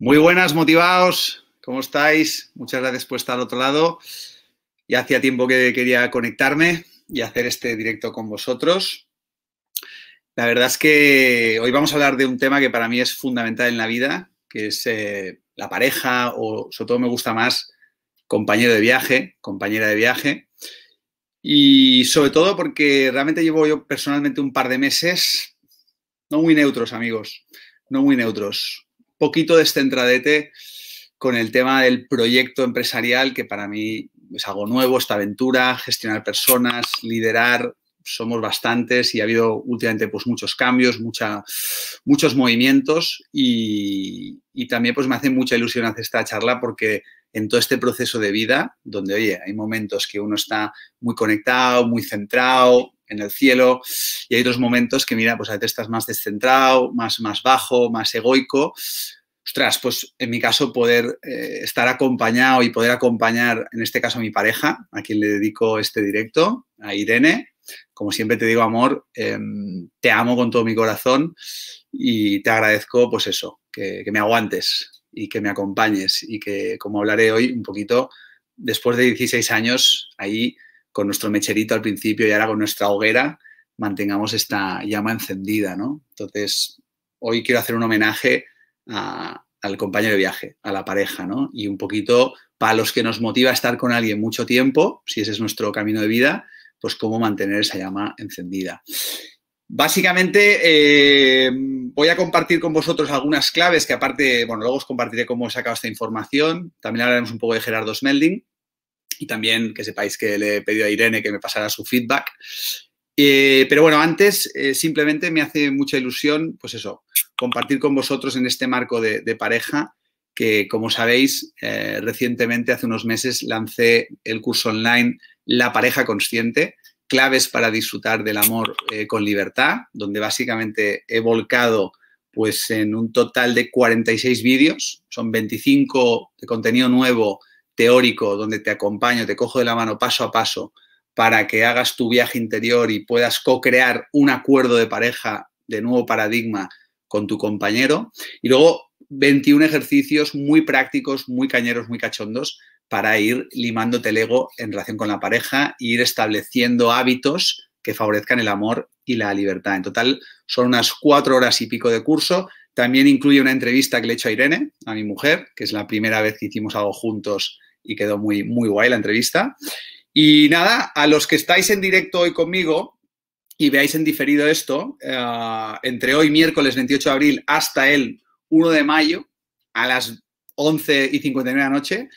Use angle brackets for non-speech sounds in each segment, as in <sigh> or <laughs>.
Muy buenas, motivados. ¿Cómo estáis? Muchas gracias por estar al otro lado. Ya hacía tiempo que quería conectarme y hacer este directo con vosotros. La verdad es que hoy vamos a hablar de un tema que para mí es fundamental en la vida, que es eh, la pareja o sobre todo me gusta más compañero de viaje, compañera de viaje. Y sobre todo porque realmente llevo yo personalmente un par de meses no muy neutros, amigos, no muy neutros poquito descentradete con el tema del proyecto empresarial, que para mí es algo nuevo, esta aventura, gestionar personas, liderar, somos bastantes y ha habido últimamente pues muchos cambios, mucha, muchos movimientos y, y, también pues me hace mucha ilusión hacer esta charla porque en todo este proceso de vida, donde oye, hay momentos que uno está muy conectado, muy centrado, en el cielo y hay otros momentos que, mira, pues a veces estás más descentrado, más, más bajo, más egoico. Ostras, pues en mi caso poder eh, estar acompañado y poder acompañar, en este caso a mi pareja, a quien le dedico este directo, a Irene. Como siempre te digo, amor, em, te amo con todo mi corazón y te agradezco, pues eso, que, que me aguantes y que me acompañes y que, como hablaré hoy un poquito, después de 16 años ahí con nuestro mecherito al principio y ahora con nuestra hoguera mantengamos esta llama encendida, ¿no? Entonces, hoy quiero hacer un homenaje al compañero de viaje, a la pareja, ¿no? Y un poquito para los que nos motiva estar con alguien mucho tiempo, si ese es nuestro camino de vida, pues cómo mantener esa llama encendida. Básicamente eh, voy a compartir con vosotros algunas claves que aparte, bueno, luego os compartiré cómo he sacado esta información, también hablaremos un poco de Gerardo Smelding, y también que sepáis que le he pedido a Irene que me pasara su feedback. Eh, pero bueno, antes eh, simplemente me hace mucha ilusión, pues eso, compartir con vosotros en este marco de, pareja, que como sabéis, eh, recientemente, hace unos meses, lancé el curso online La pareja consciente, claves para disfrutar del amor con libertad, donde básicamente he volcado pues en un total de 46 vídeos, son 25 de contenido nuevo teórico donde te acompaño, te cojo de la mano paso a paso para que hagas tu viaje interior y puedas co-crear un acuerdo de pareja de nuevo paradigma con tu compañero. Y luego 21 ejercicios muy prácticos, muy cañeros, muy cachondos para ir limándote el ego en relación con la pareja e ir estableciendo hábitos que favorezcan el amor y la libertad. En total son unas cuatro horas y pico de curso. También incluye una entrevista que le he hecho a Irene, a mi mujer, que es la primera vez que hicimos algo juntos y quedó muy, muy guay la entrevista. Y nada, a los que estáis en directo hoy conmigo y veáis en diferido esto, eh, entre hoy miércoles 28 de abril hasta el 1 de mayo a las 11 y 59 de la noche,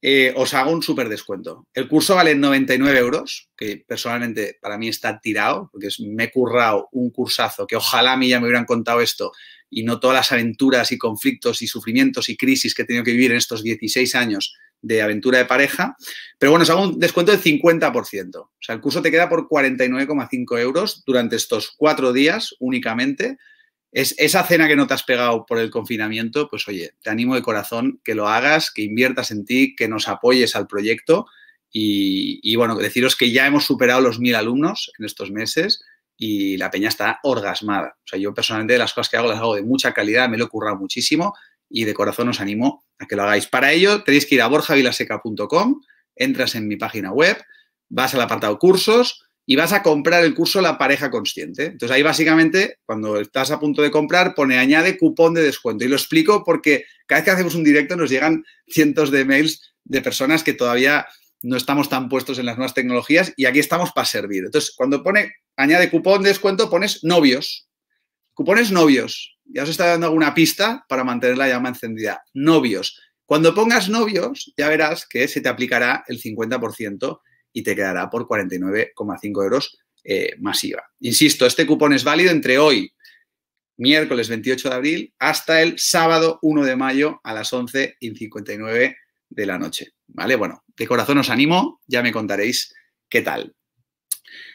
eh, os hago un súper descuento. El curso vale 99 euros, que personalmente para mí está tirado, porque me he currado un cursazo que ojalá a mí ya me hubieran contado esto y no todas las aventuras y conflictos y sufrimientos y crisis que he tenido que vivir en estos 16 años de aventura de pareja. Pero bueno, os hago un descuento del 50%. O sea, el curso te queda por 49,5 euros durante estos cuatro días únicamente. Es, esa cena que no te has pegado por el confinamiento, pues oye, te animo de corazón que lo hagas, que inviertas en ti, que nos apoyes al proyecto. Y, bueno, deciros que ya hemos superado los mil alumnos en estos meses y la peña está orgasmada. O sea, yo personalmente las cosas que hago las hago de mucha calidad, me lo he currado muchísimo y de corazón os animo a que lo hagáis. Para ello tenéis que ir a borjavilaseca.com, entras en mi página web, vas al apartado cursos y vas a comprar el curso La pareja consciente. Entonces ahí básicamente cuando estás a punto de comprar pone añade cupón de descuento y lo explico porque cada vez que hacemos un directo nos llegan cientos de mails de personas que todavía no estamos tan puestos en las nuevas tecnologías y aquí estamos para servir. Entonces cuando pone añade cupón de descuento pones novios. Cupones novios ya os está dando alguna pista para mantener la llama encendida. Novios. Cuando pongas novios, ya verás que se te aplicará el 50% y te quedará por 49,5 euros eh, masiva. Insisto, este cupón es válido entre hoy, miércoles 28 de abril, hasta el sábado 1 de mayo a las 11 y 59 de la noche. ¿Vale? Bueno, de corazón os animo, ya me contaréis qué tal.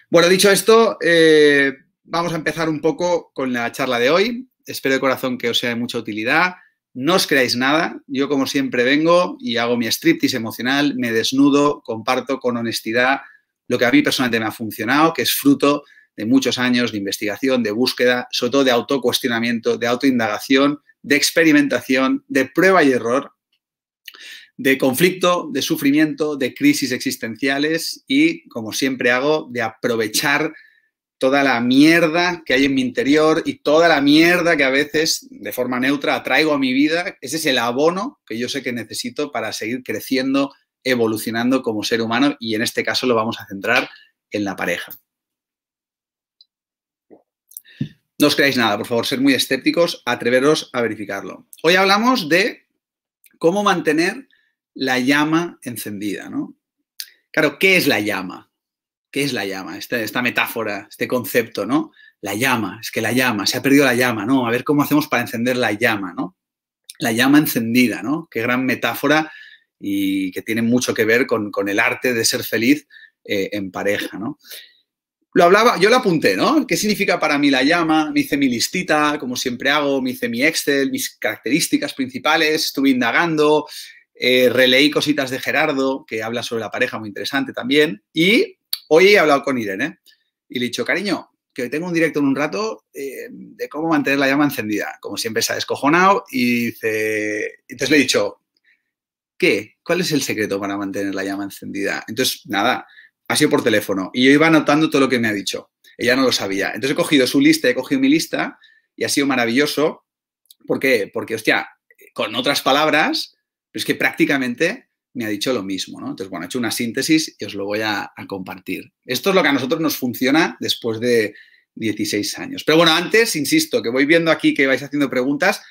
Bueno, dicho esto, eh, vamos a empezar un poco con la charla de hoy. Espero de corazón que os sea de mucha utilidad. No os creáis nada. Yo, como siempre, vengo y hago mi striptease emocional, me desnudo, comparto con honestidad lo que a mí personalmente me ha funcionado, que es fruto de muchos años de investigación, de búsqueda, sobre todo de autocuestionamiento, de autoindagación, de experimentación, de prueba y error, de conflicto, de sufrimiento, de crisis existenciales y, como siempre hago, de aprovechar toda la mierda que hay en mi interior y toda la mierda que a veces de forma neutra atraigo a mi vida, ese es el abono que yo sé que necesito para seguir creciendo, evolucionando como ser humano y en este caso lo vamos a centrar en la pareja. No os creáis nada, por favor, ser muy escépticos, atreveros a verificarlo. Hoy hablamos de cómo mantener la llama encendida, ¿no? Claro, ¿qué es la llama? ¿Qué es la llama? Esta, esta metáfora, este concepto, ¿no? La llama, es que la llama, se ha perdido la llama, ¿no? A ver cómo hacemos para encender la llama, ¿no? La llama encendida, ¿no? Qué gran metáfora y que tiene mucho que ver con, el arte de ser feliz eh, en pareja, ¿no? Lo hablaba, yo lo apunté, ¿no? ¿Qué significa para mí la llama? Me hice mi listita, como siempre hago, me hice mi Excel, mis características principales, estuve indagando, eh, releí cositas de Gerardo, que habla sobre la pareja, muy interesante también, y Hoy he hablado con Irene y le he dicho, cariño, que tengo un directo en un rato eh, de cómo mantener la llama encendida. Como siempre se ha descojonado y dice, entonces le he dicho, ¿qué? ¿Cuál es el secreto para mantener la llama encendida? Entonces, nada, ha sido por teléfono y yo iba anotando todo lo que me ha dicho. Ella no lo sabía. Entonces he cogido su lista, he cogido mi lista y ha sido maravilloso. ¿Por qué? Porque, hostia, con otras palabras, pero es que prácticamente me ha dicho lo mismo, ¿no? Entonces, bueno, he hecho una síntesis y os lo voy a, compartir. Esto es lo que a nosotros nos funciona después de 16 años. Pero bueno, antes, insisto, que voy viendo aquí que vais haciendo preguntas,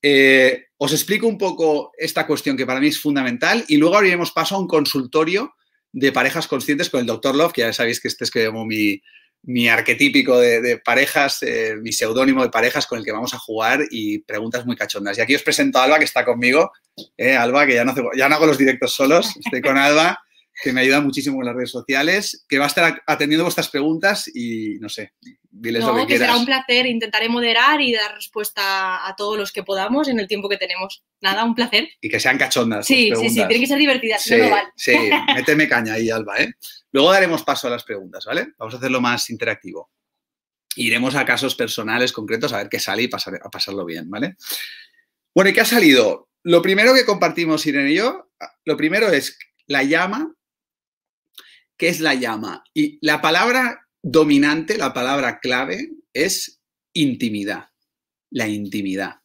eh, os explico un poco esta cuestión que para mí es fundamental y luego abriremos paso a un consultorio de parejas conscientes con el doctor Love, que ya sabéis que este es que como mi, mi arquetípico de, parejas, eh, mi seudónimo de parejas con el que vamos a jugar y preguntas muy cachondas. Y aquí os presento a Alba, que está conmigo. Eh, Alba, que ya no, hago los directos solos, estoy con Alba, que me ayuda muchísimo con las redes sociales, que va a estar atendiendo vuestras preguntas y no sé, diles lo que, que será un placer, intentaré moderar y dar respuesta a todos los que podamos en el tiempo que tenemos. Nada, un placer. Y que sean cachondas. Sí, sí, sí, Tiene que ser divertida. sí, vale. Sí, méteme caña ahí, Alba, ¿eh? Luego daremos paso a las preguntas, ¿vale? Vamos a hacerlo más interactivo. Iremos a casos personales concretos a ver qué sale y a pasarlo bien, ¿vale? Bueno, ¿y qué ha salido? Lo primero que compartimos Irene y yo, ah, lo primero es la llama. ¿Qué es la llama? Y la palabra dominante, la palabra clave es intimidad. La intimidad.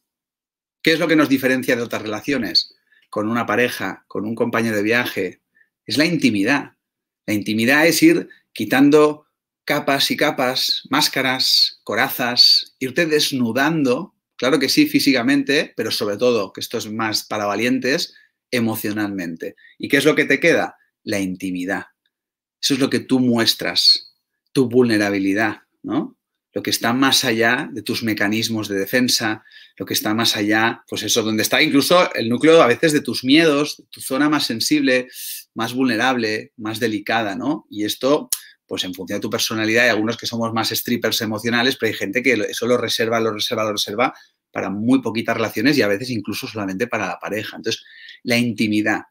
¿Qué es lo que nos diferencia de otras relaciones? Con una pareja, con un compañero de viaje. Es la intimidad. La intimidad es ir quitando capas y capas, máscaras, corazas, irte desnudando, claro que sí físicamente, pero sobre todo, que esto es más para valientes, emocionalmente. ¿Y qué es lo que te queda? La intimidad. Eso es lo que tú muestras, tu vulnerabilidad, ¿no? Lo que está más allá de tus mecanismos de defensa, lo que está más allá, pues eso, donde está incluso el núcleo a veces de tus miedos, tu zona más sensible, más vulnerable, más delicada, ¿no? Y esto, pues en función de tu personalidad, hay algunos que somos más strippers emocionales, pero hay gente que eso lo reserva, lo reserva, lo reserva para muy poquitas relaciones y a veces incluso solamente para la pareja. Entonces, la intimidad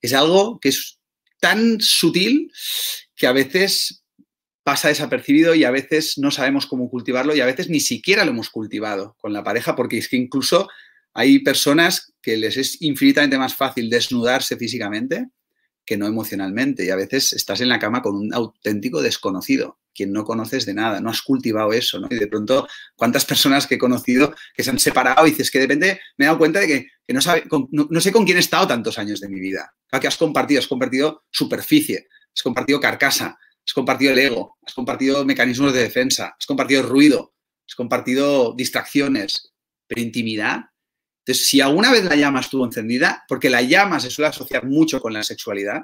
es algo que es tan sutil que a veces pasa desapercibido y a veces no sabemos cómo cultivarlo y a veces ni siquiera lo hemos cultivado con la pareja, porque es que incluso hay personas que les es infinitamente más fácil desnudarse físicamente que no emocionalmente. Y a veces estás en la cama con un auténtico desconocido, quien no conoces de nada, no has cultivado eso, ¿no? Y de pronto, ¿cuántas personas que he conocido que se han separado? Y dices que de repente me he dado cuenta de que, no, no, sé con quién he estado tantos años de mi vida. Claro, que has compartido, has compartido superficie, has compartido carcasa, has compartido el ego, has compartido mecanismos de defensa, has compartido ruido, has compartido distracciones, pero intimidad entonces, si alguna vez la llama estuvo encendida, porque la llama se suele asociar mucho con la sexualidad,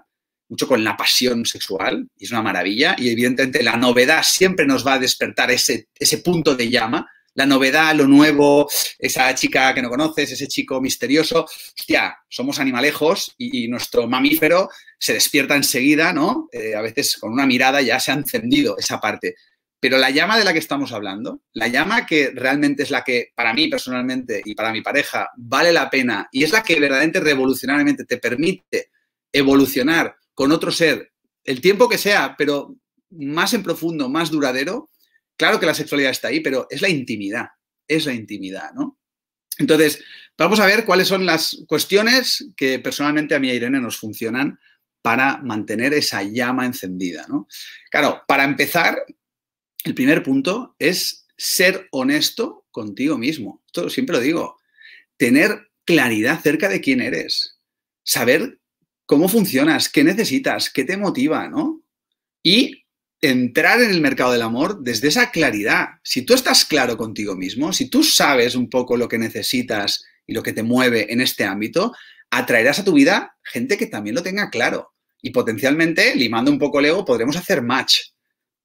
mucho con la pasión sexual, y es una maravilla, y evidentemente la novedad siempre nos va a despertar ese, punto de llama, la novedad, lo nuevo, esa chica que no conoces, ese chico misterioso. Hostia, somos animalejos y, nuestro mamífero se despierta enseguida, ¿no? Eh, a veces con una mirada ya se ha encendido esa parte. Pero la llama de la que estamos hablando, la llama que realmente es la que para mí personalmente y para mi pareja vale la pena y es la que verdaderamente revolucionariamente te permite evolucionar con otro ser, el tiempo que sea, pero más en profundo, más duradero, claro que la sexualidad está ahí, pero es la intimidad, es la intimidad, ¿no? Entonces, vamos a ver cuáles son las cuestiones que personalmente a mí y a Irene nos funcionan para mantener esa llama encendida, ¿no? Claro, para empezar, el primer punto es ser honesto contigo mismo. Esto siempre lo digo. Tener claridad acerca de quién eres. Saber cómo funcionas, qué necesitas, qué te motiva, ¿no? Y entrar en el mercado del amor desde esa claridad. Si tú estás claro contigo mismo, si tú sabes un poco lo que necesitas y lo que te mueve en este ámbito, atraerás a tu vida gente que también lo tenga claro. Y potencialmente, limando un poco el ego, podremos hacer match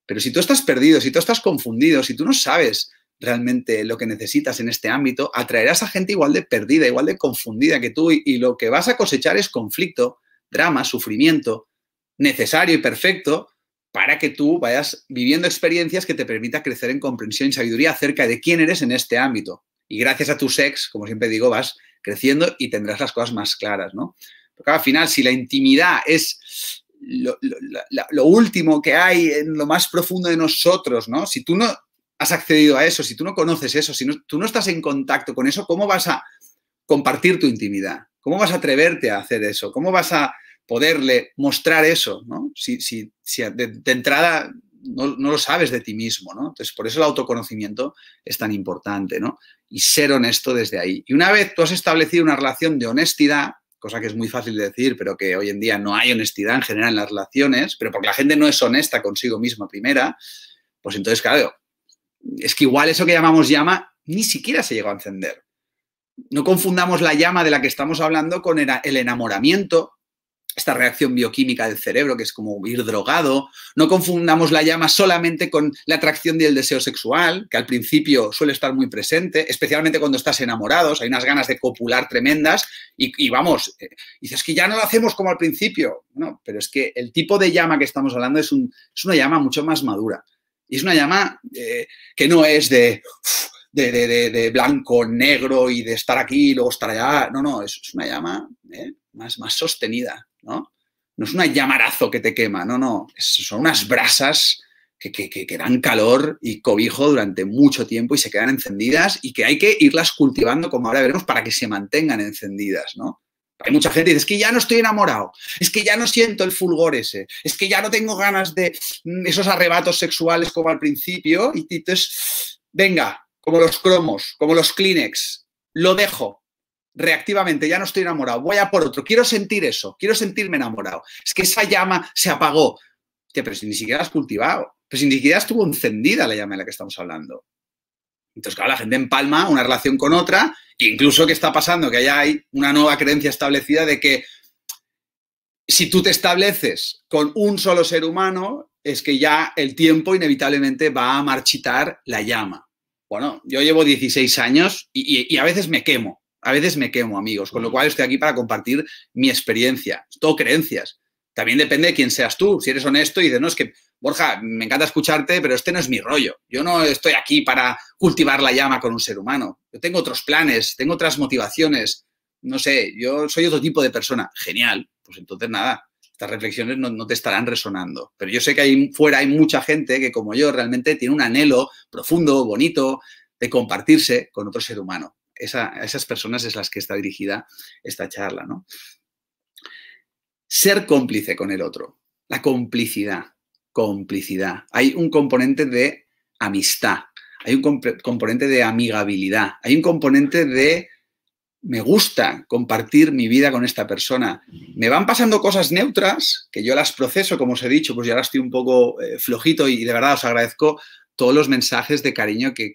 pero si tú estás perdido, si tú estás confundido, si tú no sabes realmente lo que necesitas en este ámbito, atraerás a gente igual de perdida, igual de confundida que tú y, lo que vas a cosechar es conflicto, drama, sufrimiento necesario y perfecto para que tú vayas viviendo experiencias que te permita crecer en comprensión y sabiduría acerca de quién eres en este ámbito. Y gracias a tu sex, como siempre digo, vas creciendo y tendrás las cosas más claras, ¿no? Porque al final, si la intimidad es lo, último que hay en lo más profundo de nosotros, ¿no? Si tú no has accedido a eso, si tú no conoces eso, si tú no estás en contacto con eso, ¿cómo vas a compartir tu intimidad? ¿Cómo vas a atreverte a hacer eso? ¿Cómo vas a poderle mostrar eso, ¿no? Si, de, entrada no, no, lo sabes de ti mismo, ¿no? Entonces, por eso el autoconocimiento es tan importante, ¿no? Y ser honesto desde ahí. Y una vez tú has establecido una relación de honestidad cosa que es muy fácil de decir, pero que hoy en día no hay honestidad en general en las relaciones, pero porque la gente no es honesta consigo misma primera, pues entonces, claro, es que igual eso que llamamos llama ni siquiera se llegó a encender. No confundamos la llama de la que estamos hablando con el enamoramiento, esta reacción bioquímica del cerebro, que es como ir drogado. No confundamos la llama solamente con la atracción y el deseo sexual, que al principio suele estar muy presente, especialmente cuando estás enamorado. hay unas ganas de copular tremendas y, vamos, eh, dices que ya no lo hacemos como al principio. pero es que el tipo de llama que estamos hablando es, una llama mucho más madura. Y es una llama eh, que no es de... de, blanco, negro y de estar aquí y luego estar allá. No, no, es, una llama eh, más, más sostenida, ¿no? es una llamarazo que te quema, no, no, son unas brasas que, que, dan calor y cobijo durante mucho tiempo y se quedan encendidas y que hay que irlas cultivando, como ahora veremos, para que se mantengan encendidas, ¿no? Hay mucha gente que dice, es que ya no estoy enamorado, es que ya no siento el fulgor ese, es que ya no tengo ganas de mm, esos arrebatos sexuales como al principio y entonces, venga, como los cromos, como los Kleenex, lo dejo, reactivamente, ya no estoy enamorado, voy a por otro, quiero sentir eso, quiero sentirme enamorado. Es que esa llama se apagó. pero si ni siquiera has cultivado, pues si ni siquiera estuvo encendida la llama de la que estamos hablando. Entonces, claro, la gente empalma una relación con otra, e incluso que está pasando, que allá hay una nueva creencia establecida de que si tú te estableces con un solo ser humano, es que ya el tiempo inevitablemente va a marchitar la llama. Bueno, yo llevo 16 años y a veces me quemo a veces me quemo, amigos, con lo mm. cual estoy aquí para compartir mi experiencia, todo creencias. También depende de quién seas tú, si eres honesto y dices, no, es que, Borja, me encanta escucharte, pero este no es mi rollo. Yo no estoy aquí para cultivar la llama con un ser humano. Yo tengo otros planes, tengo otras motivaciones, no sé, yo soy otro tipo de persona. Genial, pues entonces nada, estas reflexiones no, no, te estarán resonando. Pero yo sé que ahí fuera hay mucha gente que, como yo, realmente tiene un anhelo profundo, bonito, de compartirse con otro ser humano a esas personas es las que está dirigida esta charla, ¿no? Ser cómplice con el otro, la complicidad, complicidad. Hay un componente de amistad, hay un componente de amigabilidad, hay un componente de me gusta compartir mi vida con esta persona. Me van pasando cosas neutras, que yo las proceso, como os he dicho, pues ya ahora estoy un poco eh, flojito y de verdad os agradezco todos los mensajes de cariño que,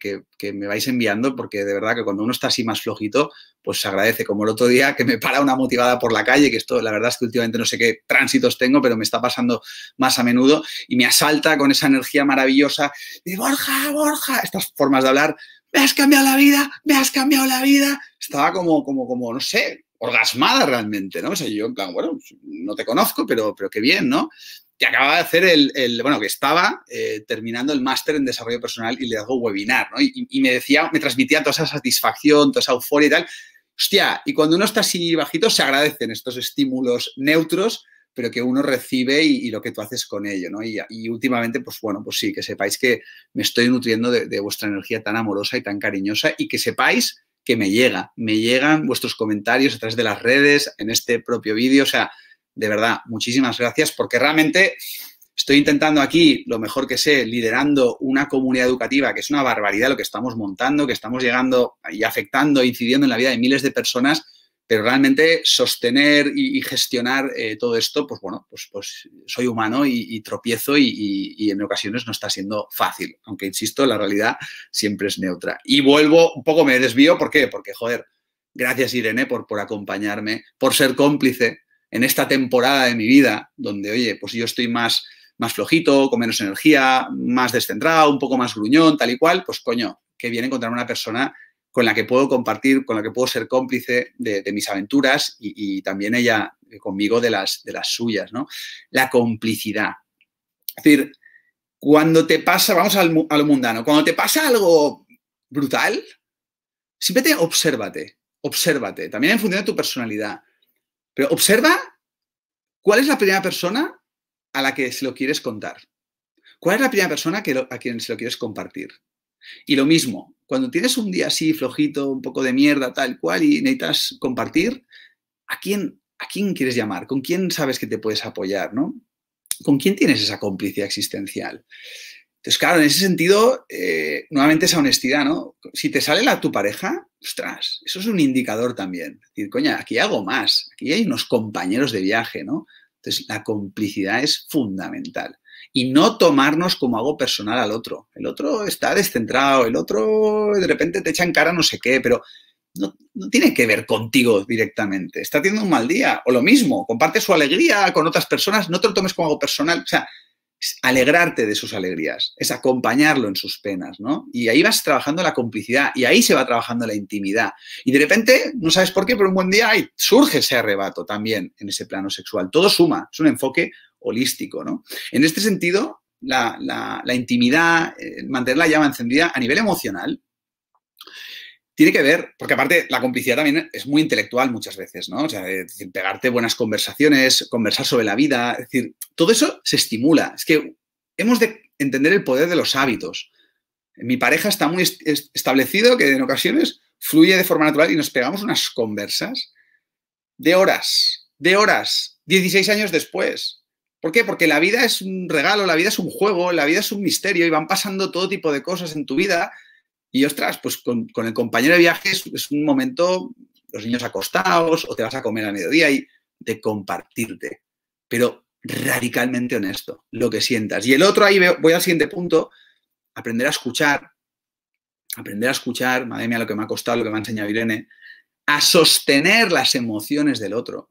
me vais enviando, porque de verdad que cuando uno está así más flojito, pues se agradece. Como el otro día que me para una motivada por la calle, que esto, la verdad es que últimamente no sé qué tránsitos tengo, pero me está pasando más a menudo y me asalta con esa energía maravillosa de Borja, Borja, estas formas de hablar, me has cambiado la vida, me has cambiado la vida. Estaba como, como, como, no sé, orgasmada realmente, ¿no? O yo en bueno, no te conozco, pero, pero qué bien, ¿no? que acababa de hacer el, bueno, que estaba eh, terminando el máster en desarrollo personal y le hago webinar, ¿no? Y, me decía, me transmitía toda esa satisfacción, toda esa euforia y tal. Hostia, y cuando uno está así bajito, se agradecen estos estímulos neutros, pero que uno recibe y, lo que tú haces con ello, ¿no? Y, últimamente, pues bueno, pues sí, que sepáis que me estoy nutriendo de, de vuestra energía tan amorosa y tan cariñosa y que sepáis que me llega, me llegan vuestros comentarios a través de las redes, en este propio vídeo, o sea, de verdad, muchísimas gracias porque realmente estoy intentando aquí, lo mejor que sé, liderando una comunidad educativa que es una barbaridad lo que estamos montando, que estamos llegando y afectando, incidiendo en la vida de miles de personas, pero realmente sostener y, gestionar eh, todo esto, pues bueno, pues, pues soy humano y, tropiezo y, en ocasiones no está siendo fácil, aunque insisto, la realidad siempre es neutra. Y vuelvo, un poco me desvío, ¿por qué? Porque, joder, gracias Irene por, por acompañarme, por ser cómplice en esta temporada de mi vida, donde, oye, pues yo estoy más, más flojito, con menos energía, más descentrado, un poco más gruñón, tal y cual, pues coño, que viene encontrar una persona con la que puedo compartir, con la que puedo ser cómplice de, mis aventuras y, también ella eh, conmigo de las, de las suyas, ¿no? La complicidad. Es decir, cuando te pasa, vamos al, a lo mundano, cuando te pasa algo brutal, simplemente obsérvate, obsérvate, también en función de tu personalidad. Pero observa cuál es la primera persona a la que se lo quieres contar. ¿Cuál es la primera persona a quien se lo quieres compartir? Y lo mismo, cuando tienes un día así flojito, un poco de mierda, tal cual, y necesitas compartir, ¿a quién, a quién quieres llamar? ¿Con quién sabes que te puedes apoyar? ¿no? ¿Con quién tienes esa complicidad existencial? Entonces, claro, en ese sentido, eh, nuevamente esa honestidad, ¿no? Si te sale la tu pareja, ostras, eso es un indicador también. Es decir, coña, aquí hago más, aquí hay unos compañeros de viaje, ¿no? Entonces, la complicidad es fundamental. Y no tomarnos como algo personal al otro. El otro está descentrado, el otro de repente te echa en cara no sé qué, pero no, no, tiene que ver contigo directamente. Está teniendo un mal día. O lo mismo, comparte su alegría con otras personas, no te lo tomes como algo personal. O sea, alegrarte de sus alegrías, es acompañarlo en sus penas, ¿no? Y ahí vas trabajando la complicidad y ahí se va trabajando la intimidad. Y de repente, no sabes por qué, pero un buen día surge ese arrebato también en ese plano sexual. Todo suma, es un enfoque holístico, ¿no? En este sentido, la, intimidad, eh, mantener la llama encendida a nivel emocional, tiene que ver, porque aparte la complicidad también es muy intelectual muchas veces, ¿no? O sea, pegarte buenas conversaciones, conversar sobre la vida, es decir, todo eso se estimula. Es que hemos de entender el poder de los hábitos. Mi pareja está muy establecido que en ocasiones fluye de forma natural y nos pegamos unas conversas de horas, de horas, 16 años después. ¿Por qué? Porque la vida es un regalo, la vida es un juego, la vida es un misterio y van pasando todo tipo de cosas en tu vida y ostras, pues con, el compañero de viaje es, un momento, los niños acostados o te vas a comer a mediodía y de compartirte, pero radicalmente honesto, lo que sientas. Y el otro ahí voy al siguiente punto, aprender a escuchar, aprender a escuchar, madre mía, lo que me ha costado, lo que me ha enseñado Irene, a sostener las emociones del otro.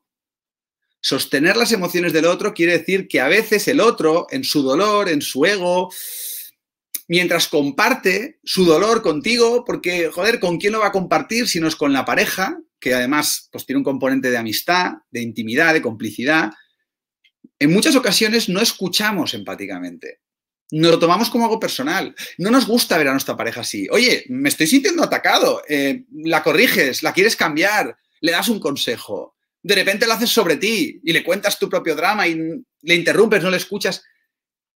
Sostener las emociones del otro quiere decir que a veces el otro, en su dolor, en su ego, mientras comparte su dolor contigo, porque, joder, ¿con quién lo va a compartir si no es con la pareja? Que además pues, tiene un componente de amistad, de intimidad, de complicidad. En muchas ocasiones no escuchamos empáticamente. Nos lo tomamos como algo personal. No nos gusta ver a nuestra pareja así. Oye, me estoy sintiendo atacado. Eh, la corriges, la quieres cambiar, le das un consejo. De repente lo haces sobre ti y le cuentas tu propio drama y le interrumpes, no le escuchas.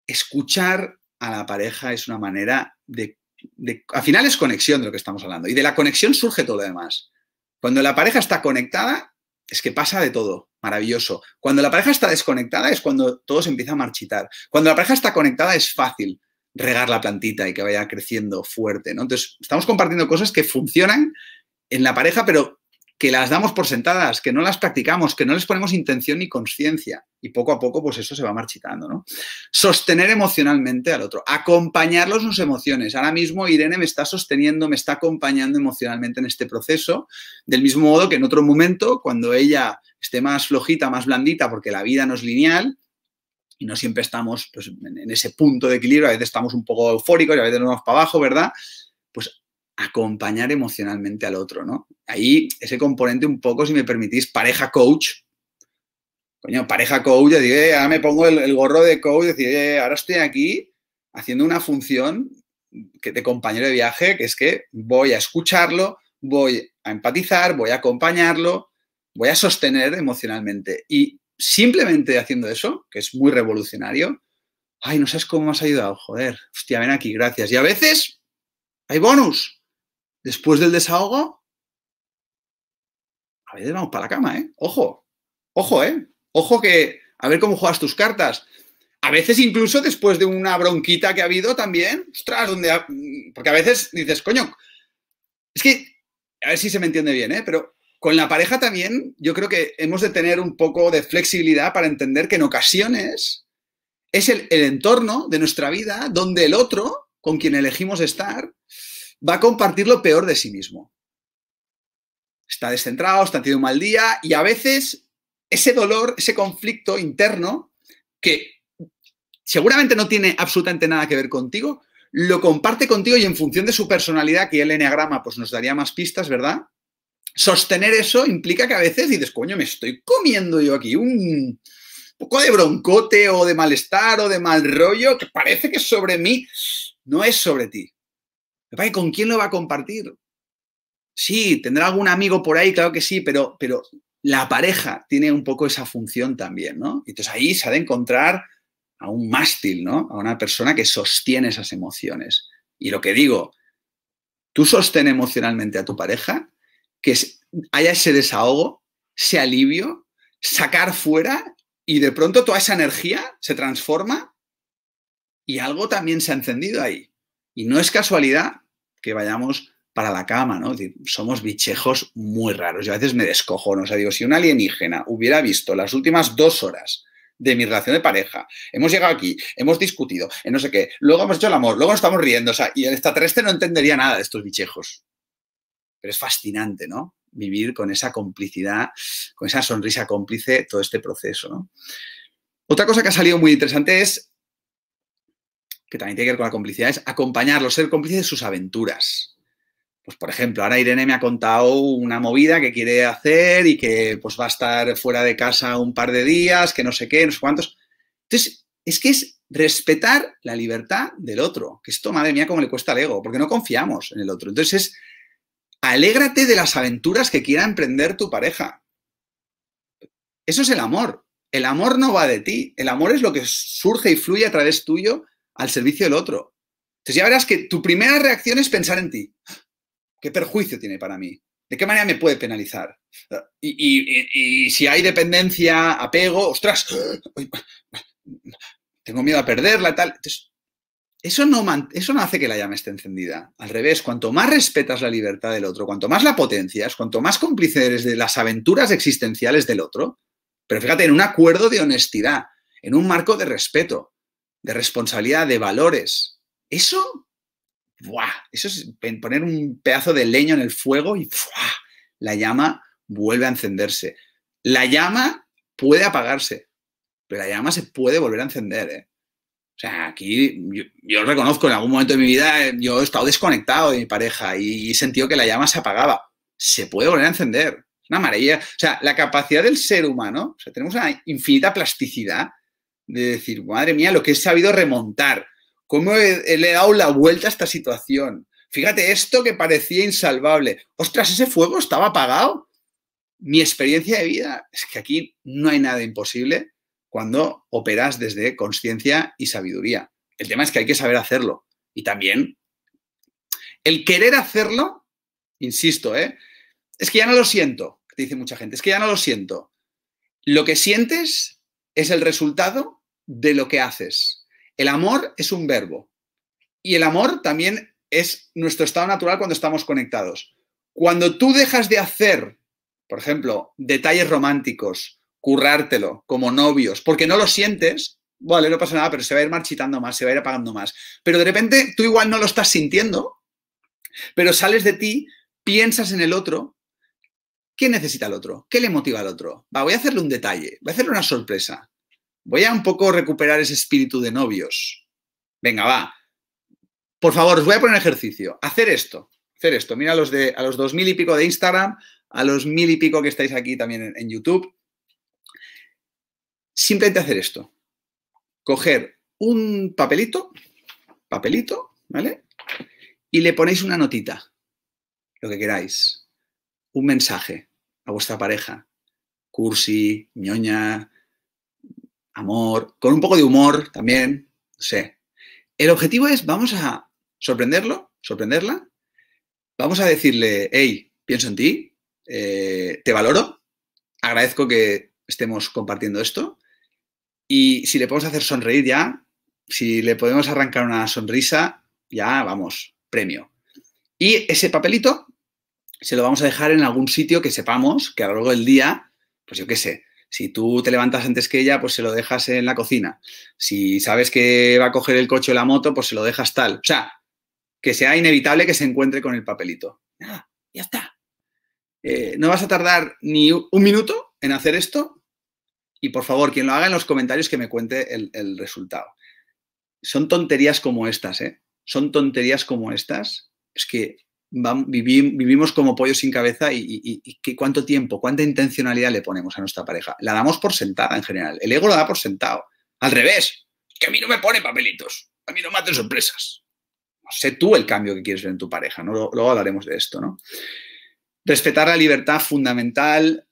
Escuchar a la pareja es una manera de, de, Al final es conexión de lo que estamos hablando. Y de la conexión surge todo lo demás. Cuando la pareja está conectada, es que pasa de todo. Maravilloso. Cuando la pareja está desconectada es cuando todo se empieza a marchitar. Cuando la pareja está conectada es fácil regar la plantita y que vaya creciendo fuerte. ¿no? Entonces, estamos compartiendo cosas que funcionan en la pareja, pero que las damos por sentadas, que no las practicamos, que no les ponemos intención ni conciencia. Y poco a poco, pues eso se va marchitando, Sostener emocionalmente al otro, acompañarlos sus emociones. Ahora mismo Irene me está sosteniendo, me está acompañando emocionalmente en este proceso, del mismo modo que en otro momento, cuando ella esté más flojita, más blandita, porque la vida no es lineal, y no siempre estamos pues, en ese punto de equilibrio, a veces estamos un poco eufóricos y a veces nos vamos para abajo, ¿verdad? Pues acompañar emocionalmente al otro, ¿no? Ahí ese componente un poco, si me permitís, pareja coach. Coño, pareja coach, yo digo, eh, ahora me pongo el, gorro de coach, decir, eh, ahora estoy aquí haciendo una función que de compañero de viaje, que es que voy a escucharlo, voy a empatizar, voy a acompañarlo, voy a sostener emocionalmente. Y simplemente haciendo eso, que es muy revolucionario, ay, no sabes cómo me has ayudado, joder, hostia, ven aquí, gracias. Y a veces hay bonus después del desahogo, a veces vamos para la cama, ¿eh? Ojo, ojo, ¿eh? Ojo que, a ver cómo juegas tus cartas. A veces incluso después de una bronquita que ha habido también, ostras, donde... Porque a veces dices, coño, es que, a ver si se me entiende bien, ¿eh? Pero con la pareja también yo creo que hemos de tener un poco de flexibilidad para entender que en ocasiones es el, el entorno de nuestra vida donde el otro, con quien elegimos estar, va a compartir lo peor de sí mismo. Está descentrado, está teniendo un mal día y a veces ese dolor, ese conflicto interno que seguramente no tiene absolutamente nada que ver contigo, lo comparte contigo y en función de su personalidad, que el enneagrama pues nos daría más pistas, ¿verdad? Sostener eso implica que a veces dices, coño, me estoy comiendo yo aquí un poco de broncote o de malestar o de mal rollo que parece que es sobre mí, no es sobre ti. ¿con quién lo va a compartir? Sí, tendrá algún amigo por ahí, claro que sí, pero, pero la pareja tiene un poco esa función también, ¿no? Entonces ahí se ha de encontrar a un mástil, ¿no? A una persona que sostiene esas emociones. Y lo que digo, tú sostén emocionalmente a tu pareja, que haya ese desahogo, ese alivio, sacar fuera y de pronto toda esa energía se transforma y algo también se ha encendido ahí. Y no es casualidad que vayamos para la cama, ¿no? somos bichejos muy raros. Yo a veces me descojo, ¿no? O sea, digo, si un alienígena hubiera visto las últimas dos horas de mi relación de pareja, hemos llegado aquí, hemos discutido, en no sé qué, luego hemos hecho el amor, luego nos estamos riendo, o sea, y el extraterrestre no entendería nada de estos bichejos. Pero es fascinante, ¿no? Vivir con esa complicidad, con esa sonrisa cómplice todo este proceso, ¿no? Otra cosa que ha salido muy interesante es que también tiene que ver con la complicidad, es acompañarlo, ser cómplice de sus aventuras. Pues, por ejemplo, ahora Irene me ha contado una movida que quiere hacer y que pues, va a estar fuera de casa un par de días, que no sé qué, no sé cuántos. Entonces, es que es respetar la libertad del otro, que esto, madre mía, cómo le cuesta al ego, porque no confiamos en el otro. Entonces, es alégrate de las aventuras que quiera emprender tu pareja. Eso es el amor. El amor no va de ti. El amor es lo que surge y fluye a través tuyo al servicio del otro. Entonces ya verás que tu primera reacción es pensar en ti. ¿Qué perjuicio tiene para mí? ¿De qué manera me puede penalizar? Y, si hay dependencia, apego, ostras, tengo miedo a perderla, tal. eso no, eso no hace que la llama esté encendida. Al revés, cuanto más respetas la libertad del otro, cuanto más la potencias, cuanto más cómplice eres de las aventuras existenciales del otro, pero fíjate, en un acuerdo de honestidad, en un marco de respeto, de responsabilidad, de valores. Eso, ¡buah! Eso es poner un pedazo de leño en el fuego y ¡buah! la llama vuelve a encenderse. La llama puede apagarse, pero la llama se puede volver a encender. ¿eh? O sea, aquí yo, reconozco en algún momento de mi vida eh, yo he estado desconectado de mi pareja y, he sentido que la llama se apagaba. Se puede volver a encender. Es una maravilla. O sea, la capacidad del ser humano, o sea, tenemos una infinita plasticidad de decir, madre mía, lo que he sabido remontar, cómo le he dado la vuelta a esta situación. Fíjate esto que parecía insalvable. Ostras, ese fuego estaba apagado. Mi experiencia de vida es que aquí no hay nada imposible cuando operas desde conciencia y sabiduría. El tema es que hay que saber hacerlo. Y también el querer hacerlo, insisto, ¿eh? es que ya no lo siento, te dice mucha gente, es que ya no lo siento. Lo que sientes es el resultado de lo que haces. El amor es un verbo. Y el amor también es nuestro estado natural cuando estamos conectados. Cuando tú dejas de hacer, por ejemplo, detalles románticos, currártelo como novios, porque no lo sientes, vale, no pasa nada, pero se va a ir marchitando más, se va a ir apagando más. Pero de repente tú igual no lo estás sintiendo, pero sales de ti, piensas en el otro ¿Qué necesita el otro? ¿Qué le motiva al otro? Va, voy a hacerle un detalle, voy a hacerle una sorpresa. Voy a un poco recuperar ese espíritu de novios. Venga, va. Por favor, os voy a poner ejercicio. Hacer esto, hacer esto. Mira a los, de, a los dos mil y pico de Instagram, a los mil y pico que estáis aquí también en YouTube. Simplemente hacer esto. Coger un papelito, papelito, ¿vale? Y le ponéis una notita, lo que queráis un mensaje a vuestra pareja, cursi, ñoña, amor, con un poco de humor también, sé. El objetivo es, vamos a sorprenderlo, sorprenderla, vamos a decirle, hey, pienso en ti, eh, te valoro, agradezco que estemos compartiendo esto, y si le podemos hacer sonreír ya, si le podemos arrancar una sonrisa, ya vamos, premio. Y ese papelito se lo vamos a dejar en algún sitio que sepamos que a lo largo del día, pues yo qué sé, si tú te levantas antes que ella, pues se lo dejas en la cocina. Si sabes que va a coger el coche o la moto, pues se lo dejas tal. O sea, que sea inevitable que se encuentre con el papelito. ya está. Eh, no vas a tardar ni un minuto en hacer esto. Y por favor, quien lo haga en los comentarios que me cuente el, el resultado. Son tonterías como estas, ¿eh? Son tonterías como estas. Es que vivimos, como pollo sin cabeza y, cuánto tiempo, cuánta intencionalidad le ponemos a nuestra pareja. La damos por sentada en general. El ego la da por sentado. Al revés, que a mí no me pone papelitos, a mí no me hacen sorpresas. sé tú el cambio que quieres ver en tu pareja, ¿no? luego hablaremos de esto. ¿no? Respetar la libertad fundamental,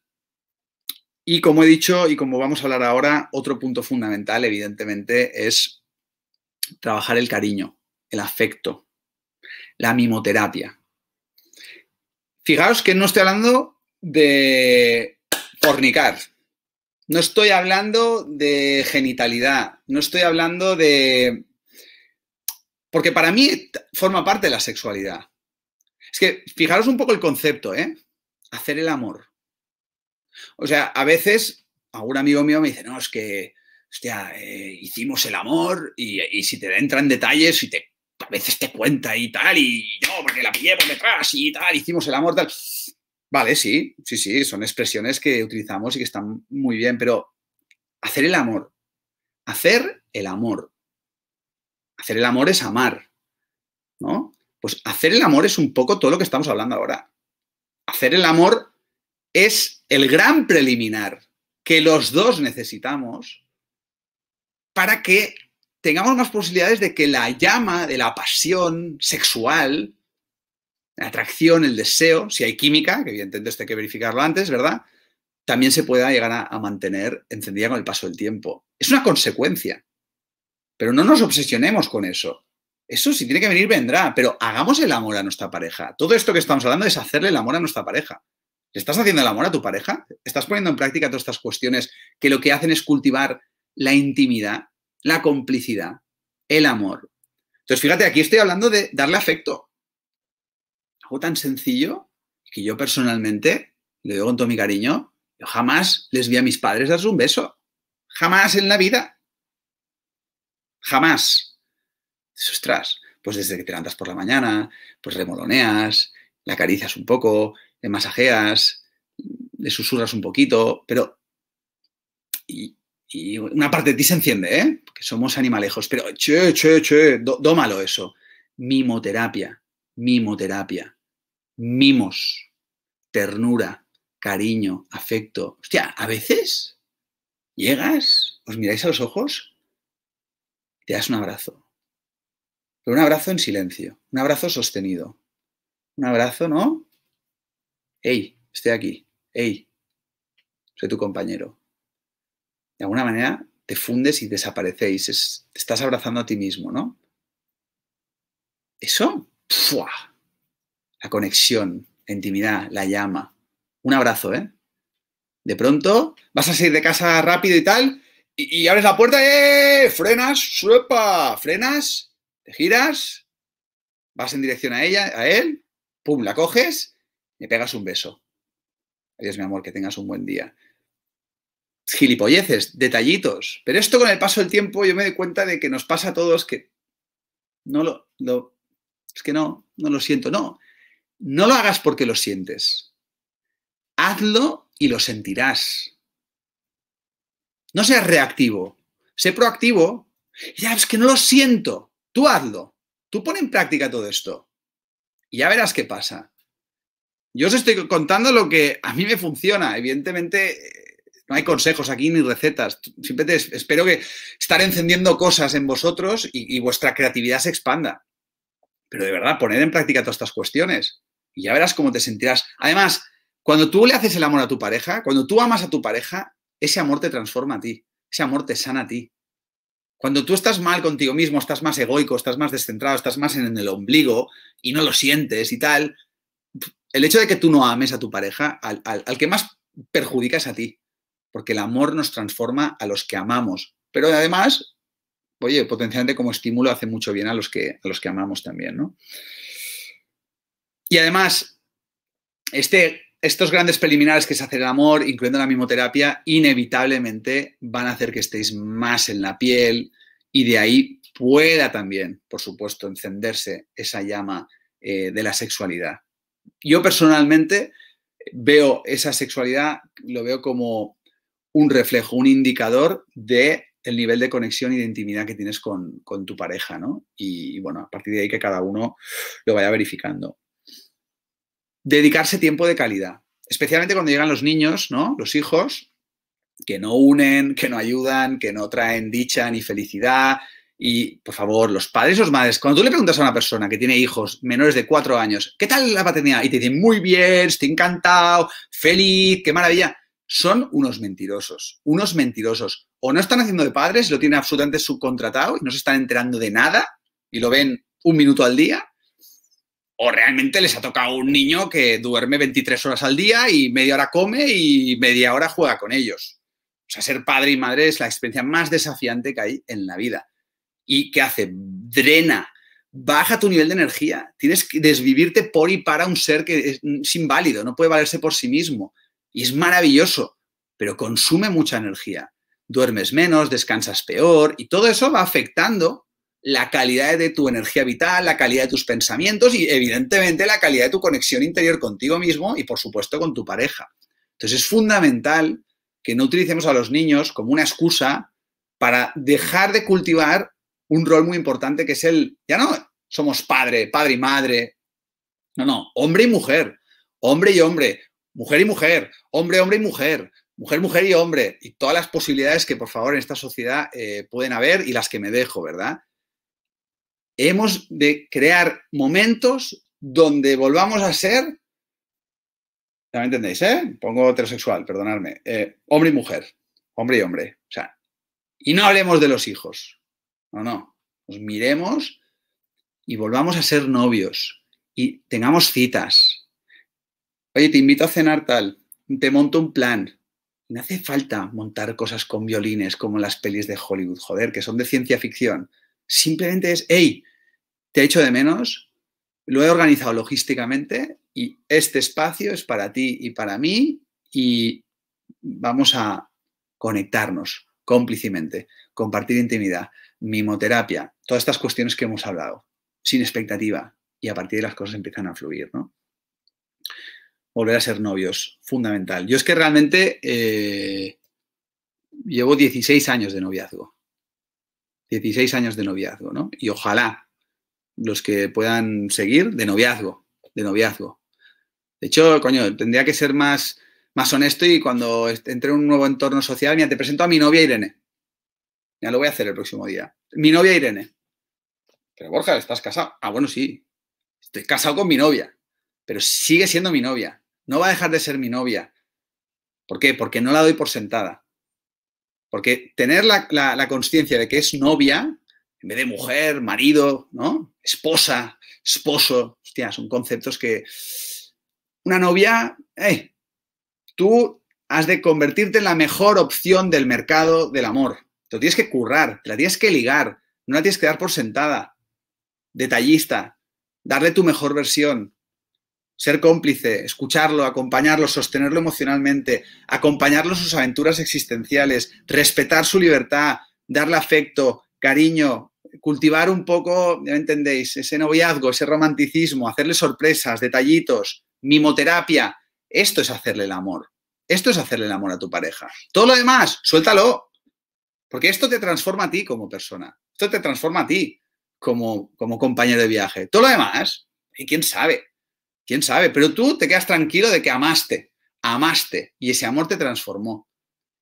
y como he dicho y como vamos a hablar ahora, otro punto fundamental, evidentemente, es trabajar el cariño, el afecto, la mimoterapia. Fijaos que no estoy hablando de fornicar. No estoy hablando de genitalidad. No estoy hablando de... Porque para mí forma parte de la sexualidad. Es que fijaros un poco el concepto, ¿eh? Hacer el amor. O sea, a veces algún amigo mío me dice, no, es que, hostia, eh, hicimos el amor y, si te en detalles y te a veces te cuenta y tal, y no, porque la pillé por detrás y tal, hicimos el amor, tal. Vale, sí, sí, sí, son expresiones que utilizamos y que están muy bien, pero hacer el amor, hacer el amor, hacer el amor es amar, ¿no? Pues hacer el amor es un poco todo lo que estamos hablando ahora. Hacer el amor es el gran preliminar que los dos necesitamos para que tengamos más posibilidades de que la llama de la pasión sexual, la atracción, el deseo, si hay química, que evidentemente esto hay que verificarlo antes, ¿verdad? También se pueda llegar a, mantener encendida con el paso del tiempo. Es una consecuencia. Pero no nos obsesionemos con eso. Eso si tiene que venir, vendrá. Pero hagamos el amor a nuestra pareja. Todo esto que estamos hablando es hacerle el amor a nuestra pareja. estás haciendo el amor a tu pareja? ¿Estás poniendo en práctica todas estas cuestiones que lo que hacen es cultivar la intimidad? la complicidad, el amor. Entonces, fíjate, aquí estoy hablando de darle afecto. Algo tan sencillo que yo personalmente, le digo con todo mi cariño, yo jamás les vi a mis padres darse un beso. Jamás en la vida. Jamás. ostras, pues desde que te levantas por la mañana, pues remoloneas, la acaricias un poco, le masajeas, le susurras un poquito, pero y una parte de ti se enciende, ¿eh? Porque somos animalejos, pero che, che, che, dómalo eso. Mimoterapia, mimoterapia, mimos, ternura, cariño, afecto. Hostia, a veces llegas, os miráis a los ojos, te das un abrazo. Pero un abrazo en silencio, un abrazo sostenido. Un abrazo, ¿no? Ey, estoy aquí. Ey, soy tu compañero de alguna manera te fundes y desaparecéis. te estás abrazando a ti mismo, ¿no? Eso, La conexión, la intimidad, la llama. Un abrazo, ¿eh? De pronto vas a salir de casa rápido y tal, y, abres la puerta, ¡eh! Frenas, suepa, frenas, te giras, vas en dirección a ella, a él, pum, la coges, le pegas un beso. Adiós, mi amor, que tengas un buen día gilipolleces, detallitos. Pero esto con el paso del tiempo yo me doy cuenta de que nos pasa a todos que no lo, es que no, no lo siento, no. No lo hagas porque lo sientes. Hazlo y lo sentirás. No seas reactivo, sé proactivo. Ya, es que no lo siento. Tú hazlo. Tú pon en práctica todo esto. Y ya verás qué pasa. Yo os estoy contando lo que a mí me funciona. Evidentemente, no hay consejos aquí ni recetas. Siempre espero que estar encendiendo cosas en vosotros y, vuestra creatividad se expanda. Pero de verdad, poner en práctica todas estas cuestiones y ya verás cómo te sentirás. Además, cuando tú le haces el amor a tu pareja, cuando tú amas a tu pareja, ese amor te transforma a ti, ese amor te sana a ti. Cuando tú estás mal contigo mismo, estás más egoico, estás más descentrado, estás más en el ombligo y no lo sientes y tal, el hecho de que tú no ames a tu pareja, al que más perjudicas a ti porque el amor nos transforma a los que amamos, pero además, oye, potencialmente como estímulo hace mucho bien a los que, los que amamos también, ¿no? Y además, este, estos grandes preliminares que se hace el amor, incluyendo la mimoterapia, inevitablemente van a hacer que estéis más en la piel y de ahí pueda también, por supuesto, encenderse esa llama eh, de la sexualidad. Yo personalmente veo esa sexualidad, lo veo como un reflejo, un indicador de el nivel de conexión y de intimidad que tienes con, con tu pareja, ¿no? Y, bueno, a partir de ahí que cada uno lo vaya verificando. Dedicarse tiempo de calidad, especialmente cuando llegan los niños, ¿no? Los hijos, que no unen, que no ayudan, que no traen dicha ni felicidad. Y, por favor, los padres o los madres, cuando tú le preguntas a una persona que tiene hijos menores de cuatro años, ¿qué tal la paternidad? Y te dicen, muy bien, estoy encantado, feliz, qué maravilla son unos mentirosos, unos mentirosos. O no están haciendo de padres, lo tienen absolutamente subcontratado y no se están enterando de nada y lo ven un minuto al día. O realmente les ha tocado un niño que duerme 23 horas al día y media hora come y media hora juega con ellos. O sea, ser padre y madre es la experiencia más desafiante que hay en la vida. ¿Y qué hace? Drena, baja tu nivel de energía. Tienes que desvivirte por y para un ser que es mm, inválido, no puede valerse por sí mismo y es maravilloso, pero consume mucha energía. Duermes menos, descansas peor y todo eso va afectando la calidad de tu energía vital, la calidad de tus pensamientos y evidentemente la calidad de tu conexión interior contigo mismo y por supuesto con tu pareja. Entonces es fundamental que no utilicemos a los niños como una excusa para dejar de cultivar un rol muy importante que es el, ya no somos padre, padre y madre, no, no, hombre y mujer, hombre y hombre, mujer y mujer, hombre, hombre y mujer, mujer, mujer y hombre, y todas las posibilidades que por favor en esta sociedad eh, pueden haber y las que me dejo, ¿verdad? Hemos de crear momentos donde volvamos a ser, ya me entendéis, ¿eh? Pongo heterosexual, perdonadme, eh, hombre y mujer, hombre y hombre, o sea, y no hablemos de los hijos, no, no, nos miremos y volvamos a ser novios y tengamos citas Oye, te invito a cenar tal, te monto un plan. No hace falta montar cosas con violines como las pelis de Hollywood, joder, que son de ciencia ficción. Simplemente es, hey, te he hecho de menos, lo he organizado logísticamente y este espacio es para ti y para mí y vamos a conectarnos cómplicemente, compartir intimidad, mimoterapia, todas estas cuestiones que hemos hablado, sin expectativa y a partir de las cosas empiezan a fluir, ¿no? volver a ser novios, fundamental. Yo es que realmente eh, llevo 16 años de noviazgo. 16 años de noviazgo, ¿no? Y ojalá los que puedan seguir de noviazgo, de noviazgo. De hecho, coño, tendría que ser más, más honesto y cuando entre en un nuevo entorno social, mira, te presento a mi novia Irene. Ya lo voy a hacer el próximo día. Mi novia Irene. Pero Borja, ¿estás casado? Ah, bueno, sí. Estoy casado con mi novia, pero sigue siendo mi novia. No va a dejar de ser mi novia. ¿Por qué? Porque no la doy por sentada. Porque tener la, la, conciencia de que es novia, en vez de mujer, marido, ¿no? Esposa, esposo, hostia, son conceptos que... Una novia, tú has de convertirte en la mejor opción del mercado del amor. Te lo tienes que currar, te la tienes que ligar, no la tienes que dar por sentada. Detallista, darle tu mejor versión, ser cómplice, escucharlo, acompañarlo, sostenerlo emocionalmente, acompañarlo en sus aventuras existenciales, respetar su libertad, darle afecto, cariño, cultivar un poco, ya entendéis, ese noviazgo, ese romanticismo, hacerle sorpresas, detallitos, mimoterapia. Esto es hacerle el amor. Esto es hacerle el amor a tu pareja. Todo lo demás, suéltalo. Porque esto te transforma a ti como persona. Esto te transforma a ti como, como compañero de viaje. Todo lo demás, y quién sabe, quién sabe, pero tú te quedas tranquilo de que amaste, amaste y ese amor te transformó.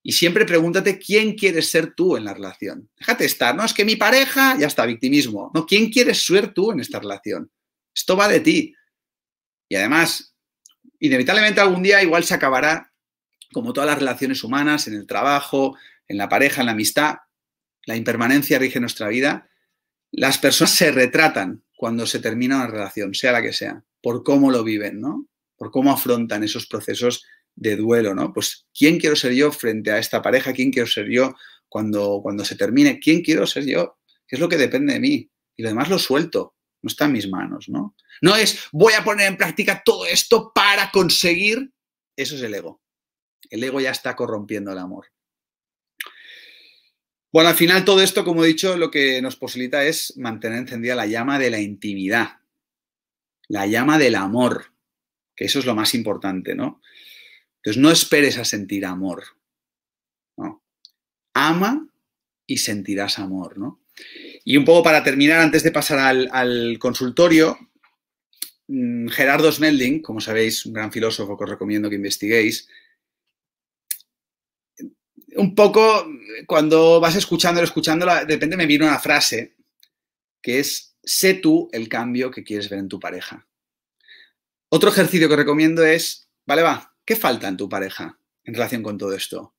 Y siempre pregúntate quién quieres ser tú en la relación. Déjate estar, no es que mi pareja, ya está, victimismo. No, ¿quién quieres ser tú en esta relación? Esto va de ti. Y además, inevitablemente algún día igual se acabará, como todas las relaciones humanas, en el trabajo, en la pareja, en la amistad, la impermanencia rige nuestra vida. Las personas se retratan cuando se termina una relación, sea la que sea, por cómo lo viven, ¿no? Por cómo afrontan esos procesos de duelo, ¿no? Pues, ¿quién quiero ser yo frente a esta pareja? ¿Quién quiero ser yo cuando, cuando se termine? ¿Quién quiero ser yo? es lo que depende de mí? Y lo demás lo suelto, no está en mis manos, ¿no? No es, voy a poner en práctica todo esto para conseguir. Eso es el ego. El ego ya está corrompiendo el amor. Bueno, al final todo esto, como he dicho, lo que nos posibilita es mantener encendida la llama de la intimidad, la llama del amor, que eso es lo más importante, ¿no? Entonces no esperes a sentir amor, ¿no? Ama y sentirás amor, ¿no? Y un poco para terminar, antes de pasar al, consultorio, mm, Gerardo Smelding, como sabéis, un gran filósofo que os recomiendo que investiguéis, un poco cuando vas escuchándolo, escuchándola, de repente me vino una frase que es, sé tú el cambio que quieres ver en tu pareja. Otro ejercicio que recomiendo es, vale, va, ¿qué falta en tu pareja en relación con todo esto?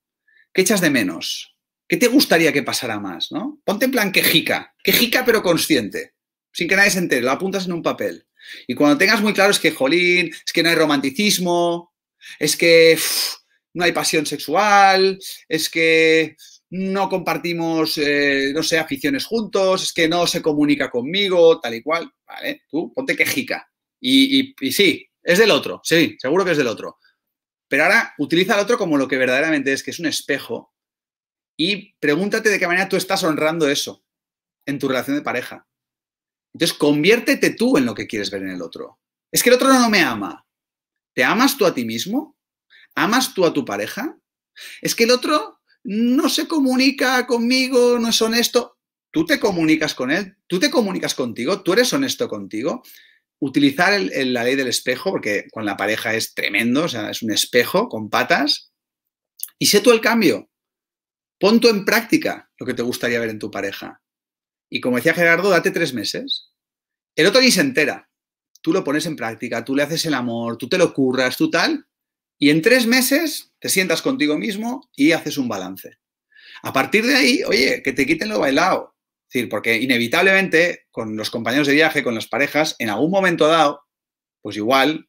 ¿Qué echas de menos? ¿Qué te gustaría que pasara más? ¿no? Ponte en plan quejica, quejica pero consciente, sin que nadie se entere, lo apuntas en un papel. Y cuando tengas muy claro es que, jolín, es que no hay romanticismo, es que no hay pasión sexual, es que no compartimos, eh, no sé, aficiones juntos, es que no se comunica conmigo, tal y cual, ¿vale? Tú ponte quejica. Y, y sí, es del otro, sí, seguro que es del otro. Pero ahora utiliza al otro como lo que verdaderamente es, que es un espejo, y pregúntate de qué manera tú estás honrando eso en tu relación de pareja. Entonces, conviértete tú en lo que quieres ver en el otro. Es que el otro no me ama. ¿Te amas tú a ti mismo? ¿Amas tú a tu pareja? Es que el otro no se comunica conmigo, no es honesto. Tú te comunicas con él, tú te comunicas contigo, tú eres honesto contigo. Utilizar la ley del espejo, porque con la pareja es tremendo, o sea, es un espejo con patas. Y sé tú el cambio. Pon tú en práctica lo que te gustaría ver en tu pareja. Y como decía Gerardo, date tres meses. El otro ni se entera. Tú lo pones en práctica, tú le haces el amor, tú te lo curras, tú tal, y en tres meses te sientas contigo mismo y haces un balance. A partir de ahí, oye, que te quiten lo bailado. decir, porque inevitablemente con los compañeros de viaje, con las parejas, en algún momento dado, pues igual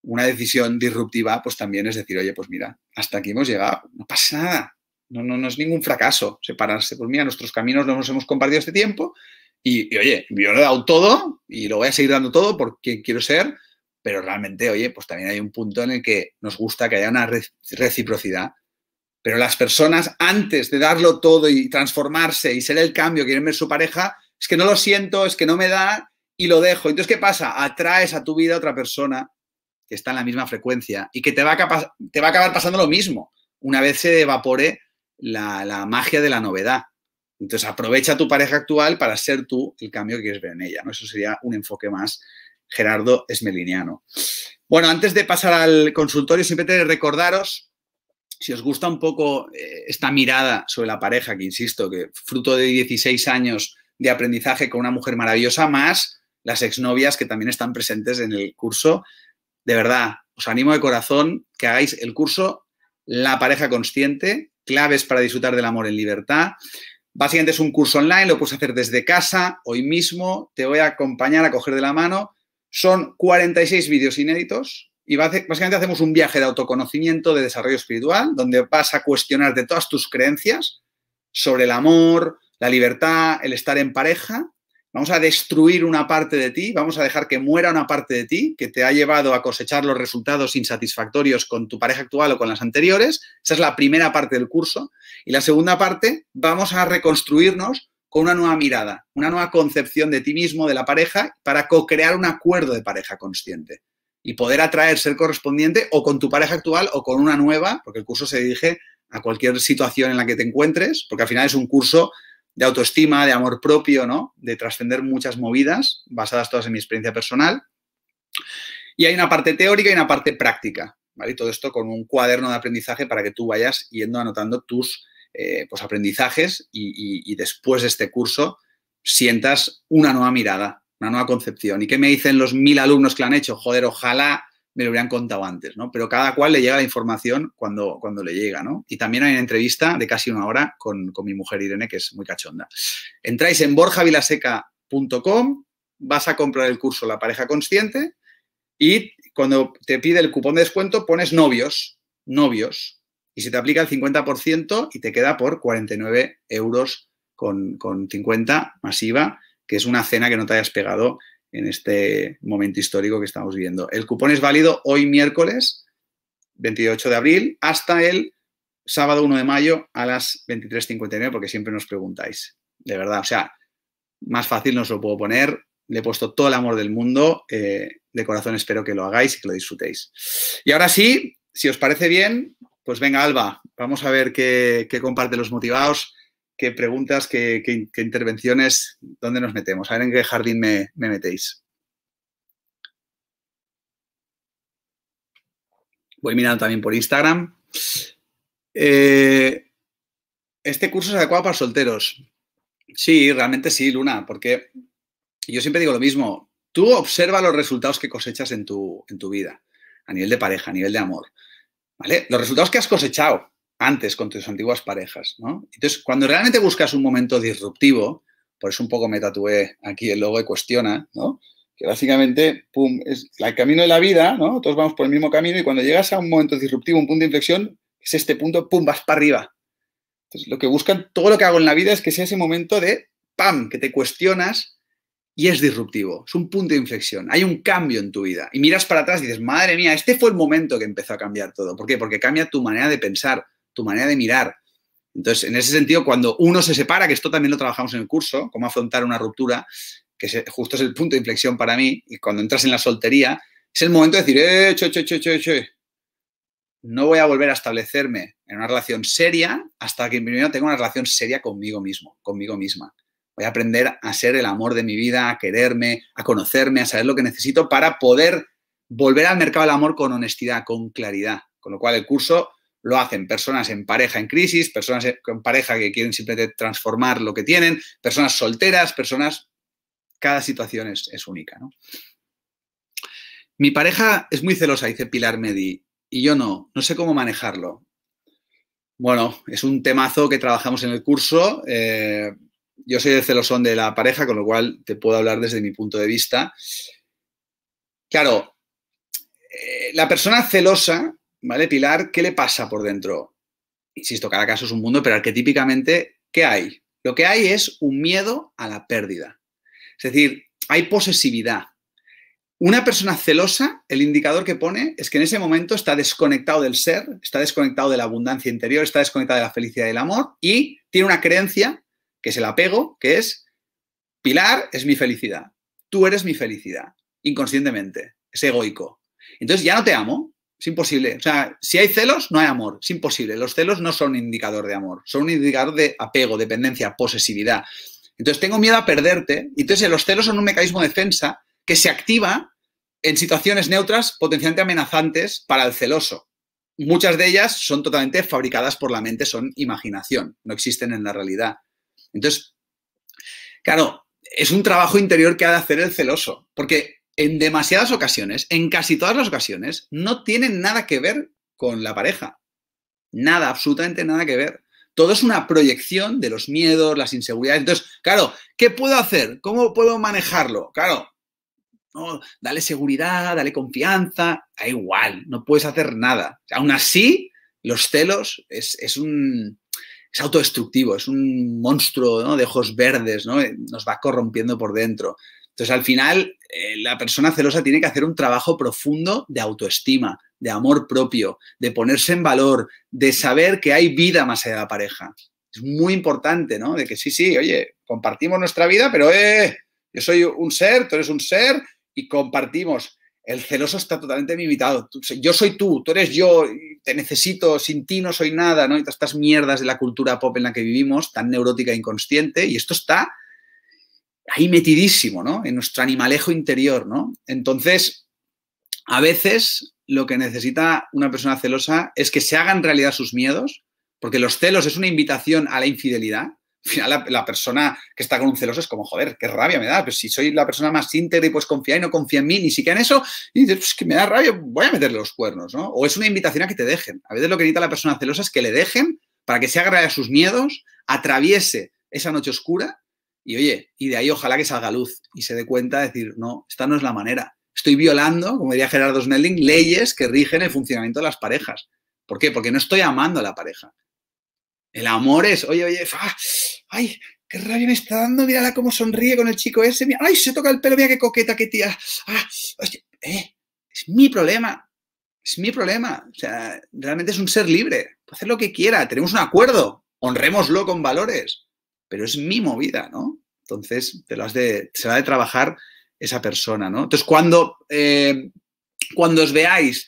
una decisión disruptiva, pues también es decir, oye, pues mira, hasta aquí hemos llegado, no pasa nada, no, no, no es ningún fracaso separarse, pues mira, nuestros caminos no los hemos compartido este tiempo y, y oye, yo lo he dado todo y lo voy a seguir dando todo porque quiero ser pero realmente, oye, pues también hay un punto en el que nos gusta que haya una reciprocidad. Pero las personas, antes de darlo todo y transformarse y ser el cambio, quieren ver su pareja, es que no lo siento, es que no me da y lo dejo. Entonces, ¿qué pasa? Atraes a tu vida a otra persona que está en la misma frecuencia y que te va a, te va a acabar pasando lo mismo una vez se evapore la, magia de la novedad. Entonces, aprovecha tu pareja actual para ser tú el cambio que quieres ver en ella. ¿no? Eso sería un enfoque más Gerardo Esmeliniano. Bueno, antes de pasar al consultorio, siempre recordaros, si os gusta un poco eh, esta mirada sobre la pareja, que insisto, que fruto de 16 años de aprendizaje con una mujer maravillosa, más las exnovias que también están presentes en el curso, de verdad, os animo de corazón que hagáis el curso La pareja consciente, claves para disfrutar del amor en libertad. Básicamente es un curso online, lo puedes hacer desde casa, hoy mismo, te voy a acompañar a coger de la mano son 46 vídeos inéditos y básicamente hacemos un viaje de autoconocimiento, de desarrollo espiritual, donde vas a cuestionar de todas tus creencias sobre el amor, la libertad, el estar en pareja. Vamos a destruir una parte de ti, vamos a dejar que muera una parte de ti que te ha llevado a cosechar los resultados insatisfactorios con tu pareja actual o con las anteriores. Esa es la primera parte del curso. Y la segunda parte, vamos a reconstruirnos con una nueva mirada, una nueva concepción de ti mismo, de la pareja, para co-crear un acuerdo de pareja consciente y poder atraer, ser correspondiente o con tu pareja actual o con una nueva, porque el curso se dirige a cualquier situación en la que te encuentres, porque al final es un curso de autoestima, de amor propio, ¿no? De trascender muchas movidas basadas todas en mi experiencia personal. Y hay una parte teórica y una parte práctica, ¿vale? Y todo esto con un cuaderno de aprendizaje para que tú vayas yendo anotando tus eh, pues aprendizajes y, después de este curso sientas una nueva mirada, una nueva concepción. ¿Y qué me dicen los mil alumnos que lo han hecho? Joder, ojalá me lo hubieran contado antes, ¿no? Pero cada cual le llega la información cuando, cuando le llega, ¿no? Y también hay una entrevista de casi una hora con, con mi mujer Irene, que es muy cachonda. Entráis en borjavilaseca.com, vas a comprar el curso La pareja consciente y cuando te pide el cupón de descuento pones novios, novios, y se te aplica el 50% y te queda por 49 euros con, 50 masiva, que es una cena que no te hayas pegado en este momento histórico que estamos viviendo. El cupón es válido hoy miércoles, 28 de abril, hasta el sábado 1 de mayo a las 23.59, porque siempre nos preguntáis. De verdad, o sea, más fácil no os lo puedo poner. Le he puesto todo el amor del mundo. Eh, de corazón espero que lo hagáis y que lo disfrutéis. Y ahora sí, si os parece bien, pues venga, Alba, vamos a ver qué, comparte los motivados, qué preguntas, qué, intervenciones, dónde nos metemos, a ver en qué jardín me, metéis. Voy mirando también por Instagram. Eh, este curso es adecuado para solteros. Sí, realmente sí, Luna, porque yo siempre digo lo mismo. Tú observa los resultados que cosechas en tu, en tu vida, a nivel de pareja, a nivel de amor. Los resultados que has cosechado antes con tus antiguas parejas, Entonces, cuando realmente buscas un momento disruptivo, por eso un poco me tatué aquí el logo de Cuestiona, ¿no? Que básicamente, pum, es el camino de la vida, ¿no? Todos vamos por el mismo camino y cuando llegas a un momento disruptivo, un punto de inflexión, es este punto, pum, vas para arriba. Entonces, lo que buscan, todo lo que hago en la vida es que sea ese momento de, pam, que te cuestionas y es disruptivo, es un punto de inflexión, hay un cambio en tu vida y miras para atrás y dices, madre mía, este fue el momento que empezó a cambiar todo. ¿Por qué? Porque cambia tu manera de pensar, tu manera de mirar. Entonces, en ese sentido, cuando uno se separa, que esto también lo trabajamos en el curso, cómo afrontar una ruptura, que justo es el punto de inflexión para mí, y cuando entras en la soltería, es el momento de decir, eh, no voy a volver a establecerme en una relación seria hasta que primero tenga una relación seria conmigo mismo, conmigo misma. Voy a aprender a ser el amor de mi vida, a quererme, a conocerme, a saber lo que necesito para poder volver al mercado del amor con honestidad, con claridad. Con lo cual el curso lo hacen personas en pareja en crisis, personas en pareja que quieren simplemente transformar lo que tienen, personas solteras, personas... Cada situación es, única. ¿no? Mi pareja es muy celosa, dice Pilar Medi, y yo no, no sé cómo manejarlo. Bueno, es un temazo que trabajamos en el curso. Eh, yo soy el celosón de la pareja, con lo cual te puedo hablar desde mi punto de vista. Claro, eh, la persona celosa, ¿vale, Pilar? ¿Qué le pasa por dentro? Insisto, cada caso es un mundo, pero arquetípicamente, ¿qué hay? Lo que hay es un miedo a la pérdida. Es decir, hay posesividad. Una persona celosa, el indicador que pone es que en ese momento está desconectado del ser, está desconectado de la abundancia interior, está desconectado de la felicidad y el amor y tiene una creencia que es el apego, que es Pilar es mi felicidad, tú eres mi felicidad, inconscientemente, es egoico. Entonces ya no te amo, es imposible. O sea, si hay celos, no hay amor, es imposible. Los celos no son indicador de amor, son un indicador de apego, dependencia, posesividad. Entonces tengo miedo a perderte, entonces eh, los celos son un mecanismo de defensa que se activa en situaciones neutras potencialmente amenazantes para el celoso. Muchas de ellas son totalmente fabricadas por la mente, son imaginación, no existen en la realidad. Entonces, claro, es un trabajo interior que ha de hacer el celoso, porque en demasiadas ocasiones, en casi todas las ocasiones, no tienen nada que ver con la pareja. Nada, absolutamente nada que ver. Todo es una proyección de los miedos, las inseguridades. Entonces, claro, ¿qué puedo hacer? ¿Cómo puedo manejarlo? Claro, dale seguridad, dale confianza, da igual, no puedes hacer nada. aún así, los celos es un, es autodestructivo, es un monstruo ¿no? de ojos verdes, eh, nos va corrompiendo por dentro. Entonces, al final, eh, la persona celosa tiene que hacer un trabajo profundo de autoestima, de amor propio, de ponerse en valor, de saber que hay vida más allá de la pareja. Es muy importante, ¿no? De que sí, sí, oye, compartimos nuestra vida, pero eh, yo soy un ser, tú eres un ser y compartimos el celoso está totalmente limitado. Yo soy tú, tú eres yo, te necesito, sin ti no soy nada, ¿no? Y todas estas mierdas de la cultura pop en la que vivimos, tan neurótica e inconsciente, y esto está ahí metidísimo, ¿no? En nuestro animalejo interior, ¿no? Entonces, a veces lo que necesita una persona celosa es que se hagan realidad sus miedos, porque los celos es una invitación a la infidelidad, al final la, persona que está con un celoso es como, joder, qué rabia me da, pero si soy la persona más íntegra y pues confía y no confía en mí, ni siquiera en eso, y dices, pues que me da rabia, voy a meterle los cuernos, ¿no? O es una invitación a que te dejen. A veces lo que necesita la persona celosa es que le dejen para que se agarre a sus miedos, atraviese esa noche oscura y oye, y de ahí ojalá que salga luz y se dé cuenta de decir, no, esta no es la manera. Estoy violando, como diría Gerardo Snelling, leyes que rigen el funcionamiento de las parejas. ¿Por qué? Porque no estoy amando a la pareja. El amor es, oye, oye, ay, qué rabia me está dando, mírala cómo sonríe con el chico ese, ay, se toca el pelo, mira qué coqueta, qué tía. Ah, eh, es mi problema, es mi problema. O sea, realmente es un ser libre, puede hacer lo que quiera, tenemos un acuerdo, honrémoslo con valores, pero es mi movida, ¿no? Entonces, te lo de, se va de trabajar esa persona, ¿no? Entonces, cuando, eh, cuando os veáis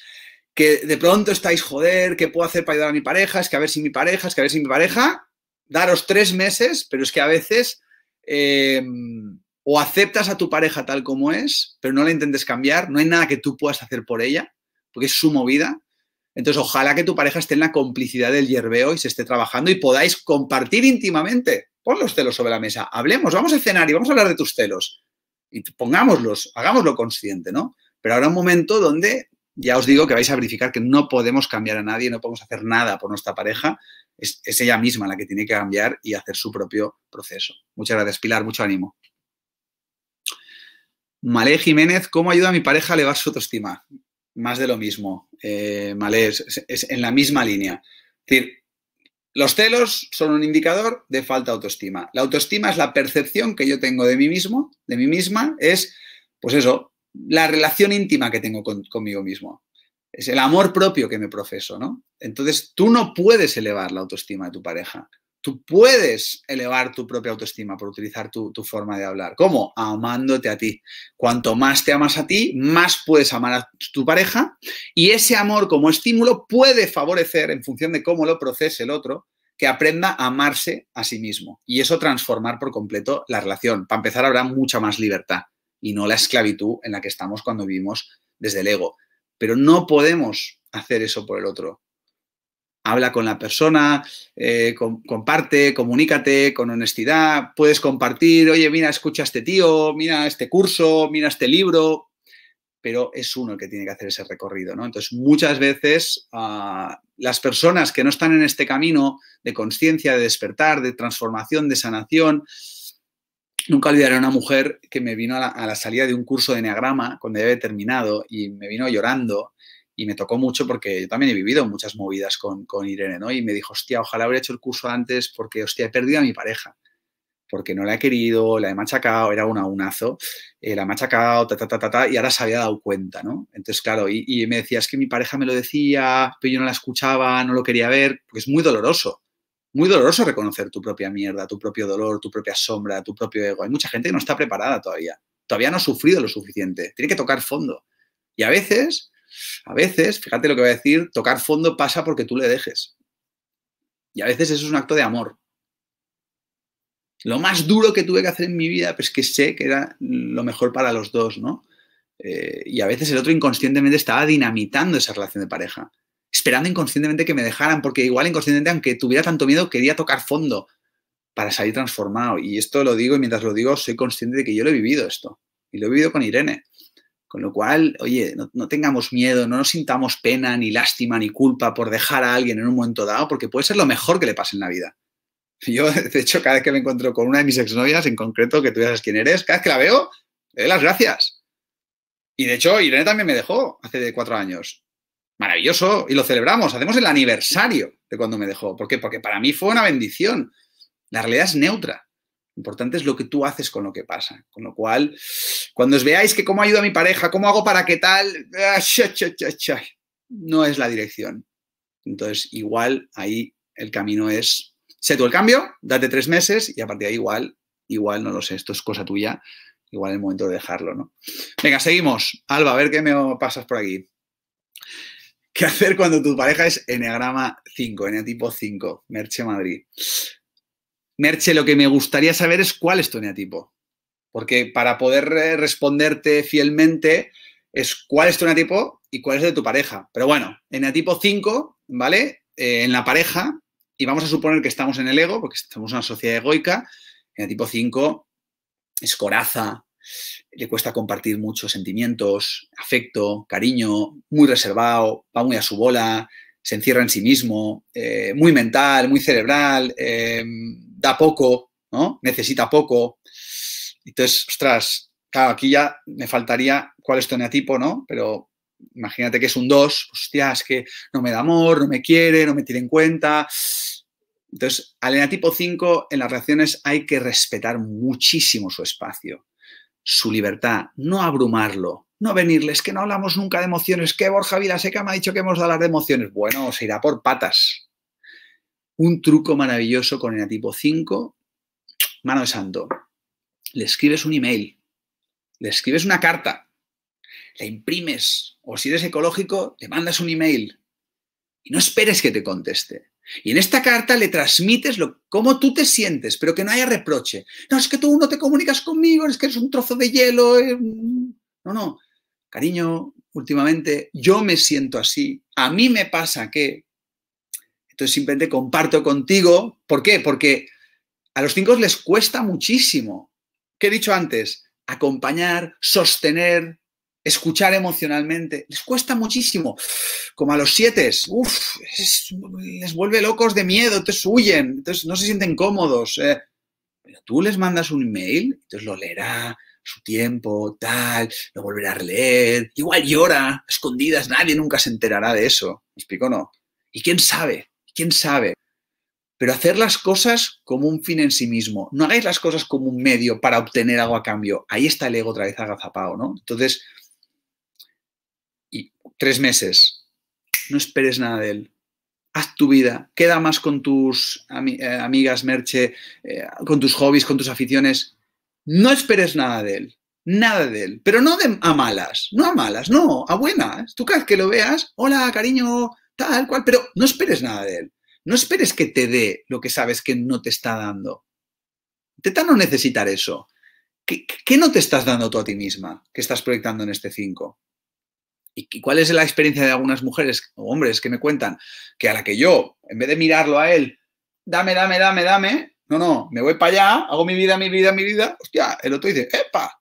que de pronto estáis, joder, ¿qué puedo hacer para ayudar a mi pareja? Es que a ver si mi pareja, es que a ver si mi pareja, daros tres meses, pero es que a veces em, o aceptas a tu pareja tal como es, pero no la intentes cambiar, no hay nada que tú puedas hacer por ella, porque es su movida. Entonces, ojalá que tu pareja esté en la complicidad del hierveo y se esté trabajando y podáis compartir íntimamente. Pon los celos sobre la mesa, hablemos, vamos a cenar y vamos a hablar de tus celos. Y pongámoslos, hagámoslo consciente, ¿no? Pero ahora un momento donde ya os digo que vais a verificar que no podemos cambiar a nadie, no podemos hacer nada por nuestra pareja. Es, ella misma la que tiene que cambiar y hacer su propio proceso. Muchas gracias, Pilar. Mucho ánimo. Malé Jiménez, ¿cómo ayuda a mi pareja a elevar su autoestima? Más de lo mismo, eh, Malé, es, en la misma línea. Es decir, los celos son un indicador de falta de autoestima. La autoestima es la percepción que yo tengo de mí mismo, de mí misma, es, pues eso, la relación íntima que tengo conmigo mismo. Es el amor propio que me profeso, ¿no? Entonces, tú no puedes elevar la autoestima de tu pareja. Tú puedes elevar tu propia autoestima por utilizar tu, tu forma de hablar. ¿Cómo? Amándote a ti. Cuanto más te amas a ti, más puedes amar a tu pareja y ese amor como estímulo puede favorecer, en función de cómo lo procese el otro, que aprenda a amarse a sí mismo. Y eso transformar por completo la relación. Para empezar, habrá mucha más libertad y no la esclavitud en la que estamos cuando vivimos desde el ego. Pero no podemos hacer eso por el otro. Habla con la persona, eh, comparte, comunícate con honestidad, puedes compartir, oye, mira, escucha a este tío, mira este curso, mira este libro, pero es uno el que tiene que hacer ese recorrido, Entonces, muchas veces ah, las personas que no están en este camino de conciencia, de despertar, de transformación, de sanación, nunca olvidaré a una mujer que me vino a la, salida de un curso de enneagrama cuando ya había terminado y me vino llorando y me tocó mucho porque yo también he vivido muchas movidas con, con, Irene, ¿no? Y me dijo, hostia, ojalá hubiera hecho el curso antes porque, hostia, he perdido a mi pareja. Porque no la he querido, la he machacado, era un aunazo, eh, la he machacado, ta, ta, ta, ta, y ahora se había dado cuenta, ¿no? Entonces, claro, y, y me decía, es que mi pareja me lo decía, pero yo no la escuchaba, no lo quería ver, porque es muy doloroso muy doloroso reconocer tu propia mierda, tu propio dolor, tu propia sombra, tu propio ego. Hay mucha gente que no está preparada todavía. Todavía no ha sufrido lo suficiente. Tiene que tocar fondo. Y a veces, a veces, fíjate lo que voy a decir, tocar fondo pasa porque tú le dejes. Y a veces eso es un acto de amor. Lo más duro que tuve que hacer en mi vida, pues que sé que era lo mejor para los dos, ¿no? Eh, y a veces el otro inconscientemente estaba dinamitando esa relación de pareja esperando inconscientemente que me dejaran, porque igual inconscientemente, aunque tuviera tanto miedo, quería tocar fondo para salir transformado. Y esto lo digo y mientras lo digo soy consciente de que yo lo he vivido esto. Y lo he vivido con Irene. Con lo cual, oye, no, tengamos miedo, no nos sintamos pena, ni lástima, ni culpa por dejar a alguien en un momento dado, porque puede ser lo mejor que le pase en la vida. <laughs> Yo, de hecho, cada vez que me encuentro con una de mis exnovias, en concreto, que tú ya sabes quién eres, cada vez que la veo, le doy las gracias. Y de hecho, Irene también me dejó hace cuatro años maravilloso y lo celebramos, hacemos el aniversario de cuando me dejó. ¿Por qué? Porque para mí fue una bendición. La realidad es neutra. Lo importante es lo que tú haces con lo que pasa. Con lo cual, cuando os veáis que cómo ayuda a mi pareja, cómo hago para qué tal, ah, no es la dirección. Entonces, igual ahí el camino es, sé tú el cambio, date tres meses y a partir de ahí igual, igual no lo sé, esto es cosa tuya, igual el momento de dejarlo, ¿no? Venga, seguimos. Alba, a ver qué me pasas por aquí. ¿Qué hacer cuando tu pareja es Enneagrama 5, tipo 5, Merche Madrid? Merche, lo que me gustaría saber es cuál es tu tipo, Porque para poder eh, responderte fielmente es cuál es tu tipo y cuál es de tu pareja. Pero bueno, tipo 5, ¿vale? Eh, en la pareja, y vamos a suponer que estamos en el ego, porque estamos en una sociedad egoica, tipo 5 es coraza, le cuesta compartir muchos sentimientos, afecto, cariño, muy reservado, va muy a su bola, se encierra en sí mismo, eh, muy mental, muy cerebral, em, da poco, ¿no? Necesita poco. Entonces, ostras, claro, aquí ya me faltaría cuál es tu eneatipo, ¿no? Pero imagínate que es un 2, pues, hostia, es que no me da amor, no me quiere, no me tiene en cuenta. Entonces, al tipo 5, en las relaciones hay que respetar muchísimo su espacio su libertad, no abrumarlo, no venirles, que no hablamos nunca de emociones, que Borja seca me ha dicho que hemos de hablar de emociones. Bueno, se irá por patas. Un truco maravilloso con el tipo 5, mano de santo. Le escribes un email, le escribes una carta, le imprimes, o si eres ecológico, le mandas un email y no esperes que te conteste. Y en esta carta le transmites lo, cómo tú te sientes, pero que no haya reproche. No, es que tú no te comunicas conmigo, es que eres un trozo de hielo. Eh, no, no. Cariño, últimamente yo me siento así. A mí me pasa que... Entonces simplemente comparto contigo. ¿Por qué? Porque a los cinco les cuesta muchísimo. ¿Qué he dicho antes? Acompañar, sostener, escuchar emocionalmente. Les cuesta muchísimo, como a los siete, uf, les vuelve locos de miedo, entonces huyen, entonces no se sienten cómodos. Eh. Pero tú les mandas un email, entonces lo leerá su tiempo, tal, lo volverá a leer, igual llora, escondidas, nadie nunca se enterará de eso, ¿me explico no? Y quién sabe, quién sabe. Pero hacer las cosas como un fin en sí mismo. No hagáis las cosas como un medio para obtener algo a cambio. Ahí está el ego otra vez agazapado, ¿no? Entonces, tres meses. No esperes nada de él. Haz tu vida. Queda más con tus eh, amigas, merche, eh, con tus hobbies, con tus aficiones. No esperes nada de él. Nada de él. Pero no a malas. No a malas, no, a buenas. Tú cada vez que lo veas, hola, cariño, tal cual, pero no esperes nada de él. No esperes que te dé lo que sabes que no te está dando. Intenta no necesitar eso. ¿Qué, ¿Qué, no te estás dando tú a ti misma que estás proyectando en este 5? ¿Y cuál es la experiencia de algunas mujeres o hombres que me cuentan que a la que yo, en vez de mirarlo a él, dame, dame, dame, dame, no, no, me voy para allá, hago mi vida, mi vida, mi vida, hostia, el otro dice, ¡epa!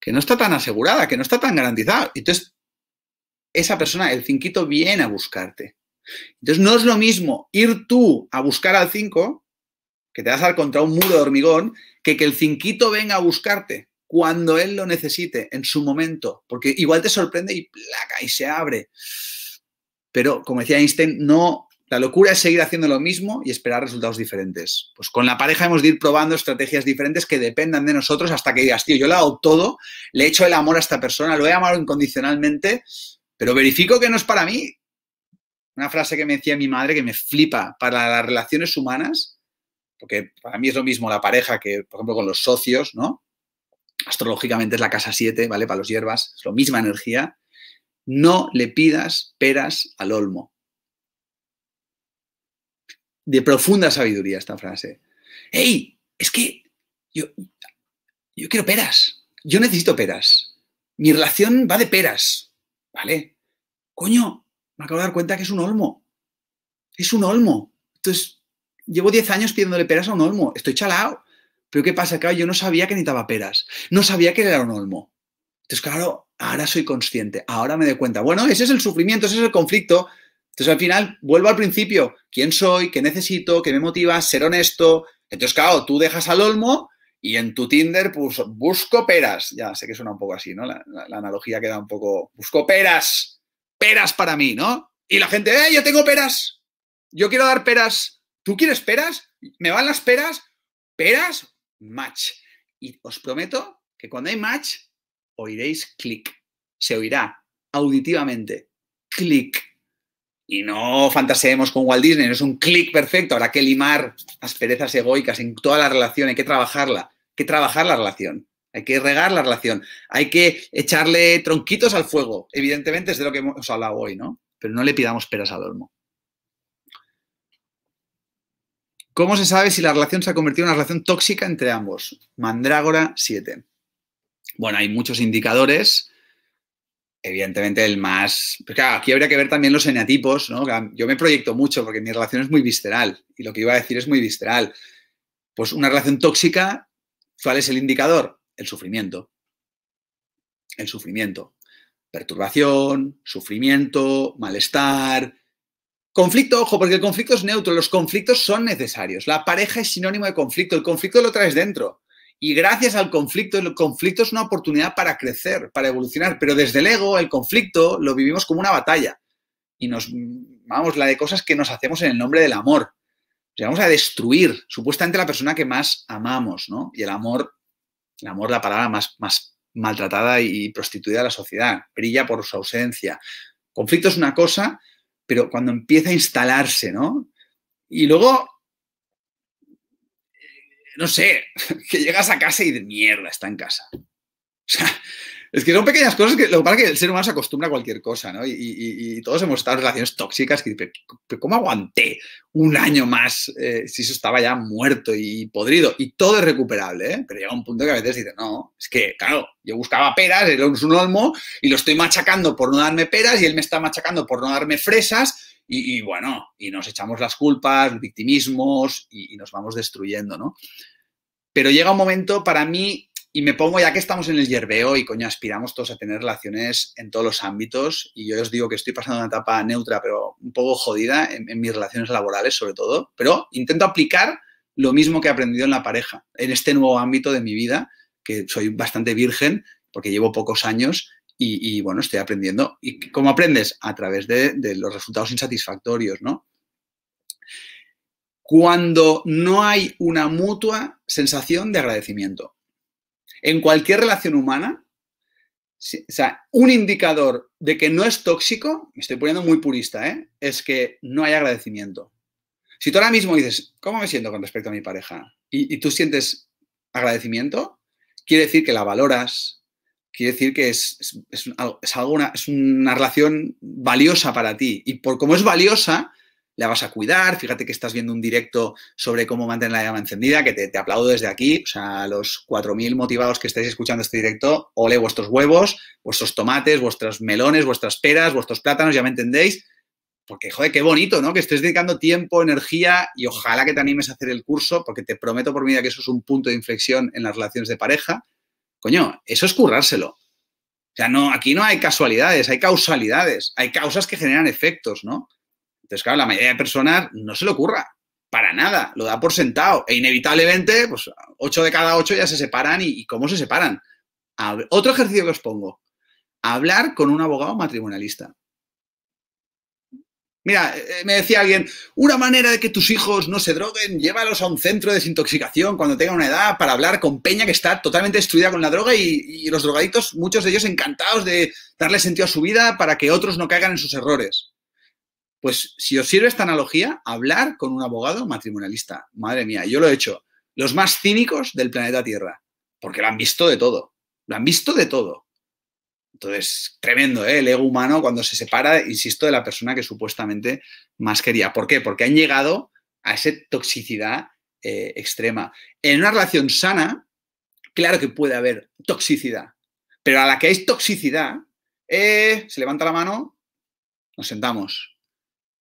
Que no está tan asegurada, que no está tan garantizada. Entonces, esa persona, el cinquito, viene a buscarte. Entonces, no es lo mismo ir tú a buscar al cinco, que te vas a dar contra un muro de hormigón, que que el cinquito venga a buscarte cuando él lo necesite, en su momento, porque igual te sorprende y placa y se abre. Pero, como decía Einstein, no, la locura es seguir haciendo lo mismo y esperar resultados diferentes. Pues con la pareja hemos de ir probando estrategias diferentes que dependan de nosotros hasta que digas, tío, yo le dado todo, le he hecho el amor a esta persona, lo he amado incondicionalmente, pero verifico que no es para mí. Una frase que me decía mi madre que me flipa para las relaciones humanas, porque para mí es lo mismo la pareja que, por ejemplo, con los socios, ¿no? astrológicamente es la casa 7, ¿vale? Para los hierbas, es la misma energía. No le pidas peras al olmo. De profunda sabiduría esta frase. ¡Ey! Es que yo, yo quiero peras. Yo necesito peras. Mi relación va de peras, ¿vale? Coño, me acabo de dar cuenta que es un olmo. Es un olmo. Entonces, llevo 10 años pidiéndole peras a un olmo. Estoy chalado. Pero ¿qué pasa? acá yo no sabía que necesitaba peras, no sabía que era un olmo. Entonces, claro, ahora soy consciente, ahora me doy cuenta. Bueno, ese es el sufrimiento, ese es el conflicto. Entonces, al final, vuelvo al principio. ¿Quién soy? ¿Qué necesito? ¿Qué me motiva? Ser honesto. Entonces, claro, tú dejas al olmo y en tu Tinder pues, busco peras. Ya sé que suena un poco así, ¿no? La, analogía queda un poco... Busco peras. Peras para mí, ¿no? Y la gente, ¡eh, yo tengo peras! Yo quiero dar peras. ¿Tú quieres peras? ¿Me van las peras? ¿Peras? match. Y os prometo que cuando hay match, oiréis clic. Se oirá auditivamente. Clic. Y no fantaseemos con Walt Disney, no es un clic perfecto. Habrá que limar asperezas egoicas en toda la relación, hay que trabajarla. Hay que trabajar la relación. Hay que regar la relación. Hay que echarle tronquitos al fuego. Evidentemente es de lo que hemos hablado hoy, ¿no? Pero no le pidamos peras al olmo. ¿Cómo se sabe si la relación se ha convertido en una relación tóxica entre ambos? Mandrágora 7. Bueno, hay muchos indicadores. Evidentemente, el más. Pues claro, aquí habría que ver también los eneatipos, ¿no? Yo me proyecto mucho porque mi relación es muy visceral y lo que iba a decir es muy visceral. Pues una relación tóxica, ¿cuál es el indicador? El sufrimiento. El sufrimiento. Perturbación, sufrimiento, malestar, Conflicto, ojo, porque el conflicto es neutro, los conflictos son necesarios. La pareja es sinónimo de conflicto, el conflicto lo traes dentro. Y gracias al conflicto, el conflicto es una oportunidad para crecer, para evolucionar, pero desde el ego, el conflicto lo vivimos como una batalla. Y nos, vamos, la de cosas que nos hacemos en el nombre del amor. Llegamos a destruir supuestamente la persona que más amamos, ¿no? Y el amor, el amor, la palabra más, más maltratada y prostituida de la sociedad, brilla por su ausencia. Conflicto es una cosa, pero cuando empieza a instalarse, ¿no? Y luego, eh, no sé, <laughs> que llegas a casa y de mierda, está en casa. O sea, es que son pequeñas cosas que lo que pasa es que el ser humano se acostumbra a cualquier cosa, ¿no? Y, todos hemos estado en relaciones tóxicas que ¿cómo aguanté un año más eh, si eso estaba ya muerto y podrido? Y todo es recuperable, ¿eh? Pero llega un punto que a veces dices, no, es que, claro, yo buscaba peras, era un olmo, y lo estoy machacando por no darme peras y él me está machacando por no darme fresas. Y, bueno, y nos echamos las culpas, victimismos y nos vamos destruyendo, ¿no? Pero llega un momento para mí y me pongo, ya que estamos en el yerbeo y coño, aspiramos todos a tener relaciones en todos los ámbitos, y yo os digo que estoy pasando una etapa neutra, pero un poco jodida en, mis relaciones laborales, sobre todo, pero intento aplicar lo mismo que he aprendido en la pareja, en este nuevo ámbito de mi vida, que soy bastante virgen porque llevo pocos años y, bueno, estoy aprendiendo. ¿Y cómo aprendes? A través de los resultados insatisfactorios, ¿no? Cuando no hay una mutua sensación de agradecimiento en cualquier relación humana, o sea, un indicador de que no es tóxico, me estoy poniendo muy purista, ¿eh? es que no hay agradecimiento. Si tú ahora mismo dices, ¿cómo me siento con respecto a mi pareja? Y, tú sientes agradecimiento, quiere decir que la valoras, quiere decir que es, una, relación valiosa para ti. Y por cómo es valiosa, la vas a cuidar, fíjate que estás viendo un directo sobre cómo mantener la llama encendida, que te, aplaudo desde aquí, o sea, los 4.000 motivados que estáis escuchando este directo, ole vuestros huevos, vuestros tomates, vuestros melones, vuestras peras, vuestros plátanos, ya me entendéis, porque, joder, qué bonito, ¿no? Que estés dedicando tiempo, energía y ojalá que te animes a hacer el curso, porque te prometo por mi vida que eso es un punto de inflexión en las relaciones de pareja. Coño, eso es currárselo. O sea, no, aquí no hay casualidades, hay causalidades, hay causas que generan efectos, ¿no? Entonces, claro, la mayoría de personas no se le ocurra, para nada, lo da por sentado. E inevitablemente, pues ocho de cada ocho ya se separan y, ¿cómo se separan? Otro ejercicio que os pongo, hablar con un abogado matrimonialista. Mira, eh, eh, me decía alguien, una manera de que tus hijos no se droguen, llévalos a un centro de desintoxicación cuando tengan una edad para hablar con peña que está totalmente destruida con la droga y, y los drogaditos, muchos de ellos encantados de darle sentido a su vida para que otros no caigan en sus errores. Pues si os sirve esta analogía, hablar con un abogado matrimonialista. Madre mía, yo lo he hecho. Los más cínicos del planeta Tierra, porque lo han visto de todo. Lo han visto de todo. Entonces, tremendo, ¿eh? El ego humano cuando se separa, insisto, de la persona que supuestamente más quería. ¿Por qué? Porque han llegado a esa toxicidad eh, extrema. En una relación sana, claro que puede haber toxicidad, pero a la que hay toxicidad, eh, se levanta la mano, nos sentamos,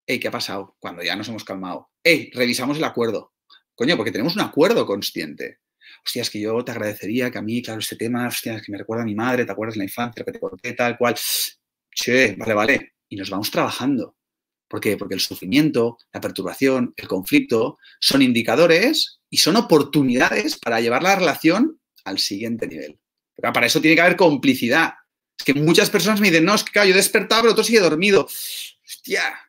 hey, ¿qué ha pasado? Cuando ya nos hemos calmado, hey, revisamos el acuerdo. Coño, porque tenemos un acuerdo consciente. Hostia, es que yo te agradecería que a mí, claro, este tema, hostia, es que me recuerda a mi madre, te acuerdas de la infancia, que te tal cual. Che, vale, vale. Y nos vamos trabajando. ¿Por qué? Porque el sufrimiento, la perturbación, el conflicto son indicadores y son oportunidades para llevar la relación al siguiente nivel. para eso tiene que haber complicidad. Es que muchas personas me dicen, no, es que yo he despertado, pero otro sigue dormido. Hostia,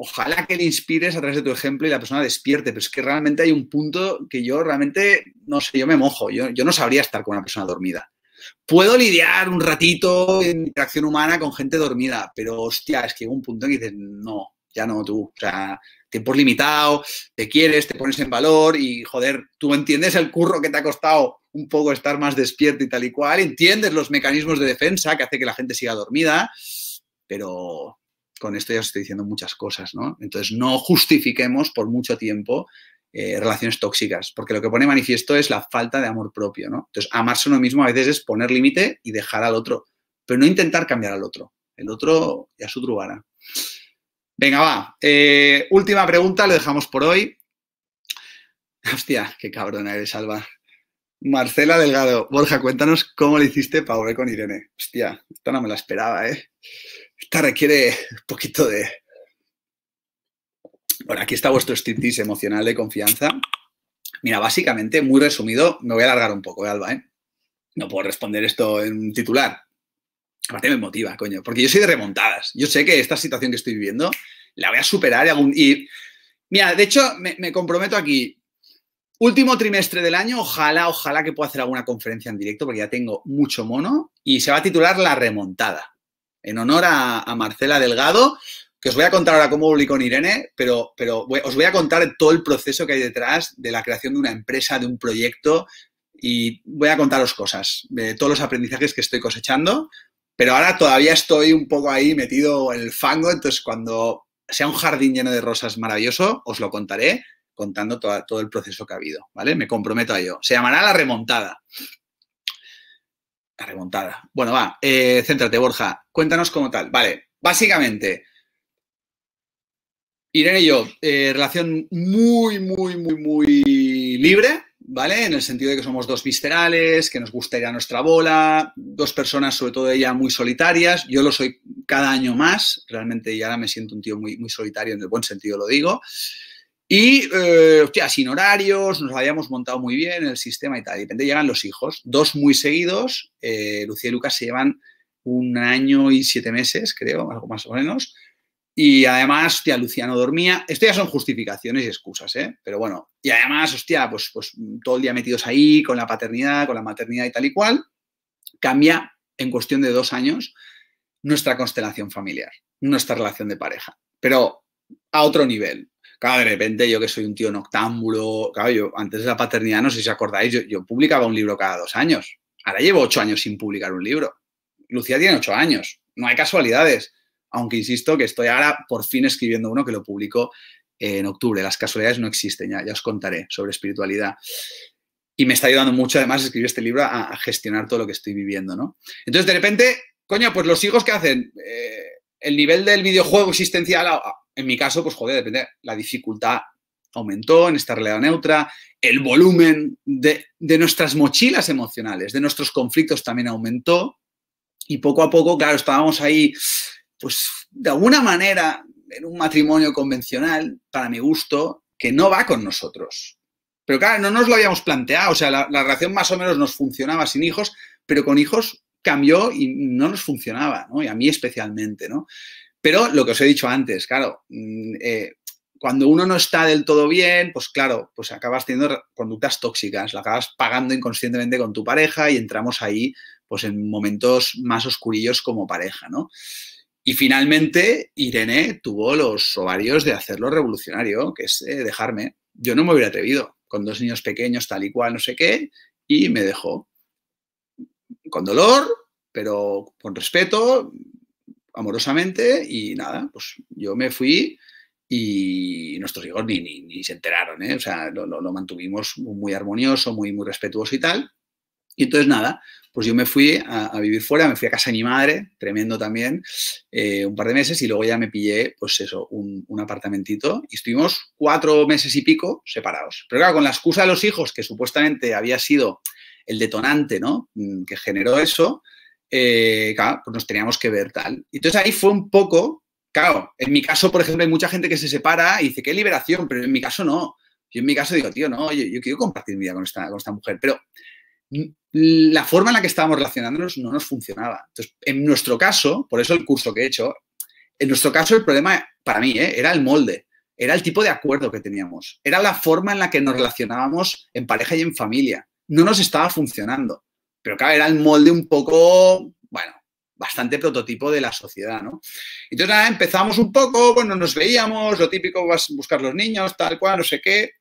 ojalá que le inspires a través de tu ejemplo y la persona despierte, pero es que realmente hay un punto que yo realmente, no sé, yo me mojo, yo, no sabría estar con una persona dormida. Puedo lidiar un ratito en interacción humana con gente dormida, pero hostia, es que llega un punto en que dices, no, ya no tú, o sea, tiempo es limitado, te quieres, te pones en valor y joder, tú entiendes el curro que te ha costado un poco estar más despierto y tal y cual, entiendes los mecanismos de defensa que hace que la gente siga dormida, pero con esto ya os estoy diciendo muchas cosas, ¿no? Entonces, no justifiquemos por mucho tiempo eh, relaciones tóxicas, porque lo que pone manifiesto es la falta de amor propio, ¿no? Entonces, amarse uno mismo a veces es poner límite y dejar al otro, pero no intentar cambiar al otro. El otro ya su trubará. Venga, va. Eh, última pregunta, lo dejamos por hoy. <laughs> Hostia, qué cabrona eres, Alba. Marcela Delgado, Borja, cuéntanos cómo le hiciste para con Irene. Hostia, esto no me la esperaba, ¿eh? Esta requiere un poquito de... Bueno, aquí está vuestro striptease emocional de confianza. Mira, básicamente, muy resumido, me voy a alargar un poco, Alba, ¿eh? No puedo responder esto en un titular. Aparte me motiva, coño, porque yo soy de remontadas. Yo sé que esta situación que estoy viviendo la voy a superar y... Algún... ir. mira, de hecho, me comprometo aquí. Último trimestre del año, ojalá, ojalá que pueda hacer alguna conferencia en directo porque ya tengo mucho mono y se va a titular La remontada en honor a, Marcela Delgado, que os voy a contar ahora cómo volví con Irene, pero, pero os voy a contar todo el proceso que hay detrás de la creación de una empresa, de un proyecto, y voy a contaros cosas de todos los aprendizajes que estoy cosechando, pero ahora todavía estoy un poco ahí metido en el fango, entonces cuando sea un jardín lleno de rosas maravilloso, os lo contaré contando todo el proceso que ha habido, ¿vale? Me comprometo a ello. Se llamará La Remontada. La remontada. Bueno, va, eh, céntrate, Borja. Cuéntanos cómo tal. Vale, básicamente, Irene y yo, eh, relación muy, muy, muy, muy libre, ¿vale? En el sentido de que somos dos viscerales, que nos gusta ir a nuestra bola, dos personas, sobre todo ella, muy solitarias. Yo lo soy cada año más, realmente, y ahora me siento un tío muy, muy solitario, en el buen sentido lo digo. Y, eh, hostia, sin horarios, nos habíamos montado muy bien el sistema y tal. Y de repente llegan los hijos, dos muy seguidos. Eh, Lucía y Lucas se llevan un año y siete meses, creo, algo más o menos. Y además, hostia, Lucía no dormía. Esto ya son justificaciones y excusas, ¿eh? Pero bueno, y además, hostia, pues, pues todo el día metidos ahí con la paternidad, con la maternidad y tal y cual. Cambia en cuestión de dos años nuestra constelación familiar, nuestra relación de pareja. Pero a otro nivel. Claro, de repente yo que soy un tío noctámbulo, claro, yo antes de la paternidad, no sé si acordáis, yo, publicaba un libro cada dos años. Ahora llevo ocho años sin publicar un libro. Lucía tiene ocho años, no hay casualidades. Aunque insisto que estoy ahora por fin escribiendo uno que lo publico en octubre. Las casualidades no existen, ya, ya os contaré sobre espiritualidad. Y me está ayudando mucho, además, escribir este libro a, gestionar todo lo que estoy viviendo, ¿no? Entonces, de repente, coño, pues los hijos que hacen eh, el nivel del videojuego existencial en mi caso, pues joder, depende, la dificultad aumentó en esta realidad neutra, el volumen de, nuestras mochilas emocionales, de nuestros conflictos también aumentó y poco a poco, claro, estábamos ahí, pues de alguna manera, en un matrimonio convencional, para mi gusto, que no va con nosotros. Pero claro, no nos lo habíamos planteado, o sea, la, relación más o menos nos funcionaba sin hijos, pero con hijos cambió y no nos funcionaba, Y a mí especialmente, ¿no? Pero lo que os he dicho antes, claro, mm, eh, cuando uno no está del todo bien, pues claro, pues acabas teniendo conductas tóxicas, lo acabas pagando inconscientemente con tu pareja y entramos ahí pues en momentos más oscurillos como pareja, ¿no? Y finalmente Irene tuvo los ovarios de hacerlo revolucionario, que es eh, dejarme. Yo no me hubiera atrevido, con dos niños pequeños, tal y cual, no sé qué, y me dejó. Con dolor, pero con respeto, amorosamente y nada, pues yo me fui y nuestros hijos ni, ni, se enteraron, ¿eh? o sea, lo, mantuvimos muy armonioso, muy, muy respetuoso y tal. Y entonces nada, pues yo me fui a, vivir fuera, me fui a casa de mi madre, tremendo también, eh, un par de meses y luego ya me pillé, pues eso, un, un, apartamentito y estuvimos cuatro meses y pico separados. Pero claro, con la excusa de los hijos, que supuestamente había sido el detonante, ¿no? Mm, que generó eso, eh, pues nos teníamos que ver tal. Entonces ahí fue un poco, claro, en mi caso, por ejemplo, hay mucha gente que se separa y dice, qué liberación, pero en mi caso no. Yo en mi caso digo, tío, no, yo, yo quiero compartir mi vida con esta, con esta mujer, pero la forma en la que estábamos relacionándonos no nos funcionaba. Entonces, en nuestro caso, por eso el curso que he hecho, en nuestro caso el problema para mí eh, era el molde, era el tipo de acuerdo que teníamos, era la forma en la que nos relacionábamos en pareja y en familia. No nos estaba funcionando. Pero claro, era el molde un poco, bueno, bastante prototipo de la sociedad, ¿no? Entonces, nada, empezamos un poco, bueno, nos veíamos, lo típico, vas a buscar los niños, tal cual, no sé qué.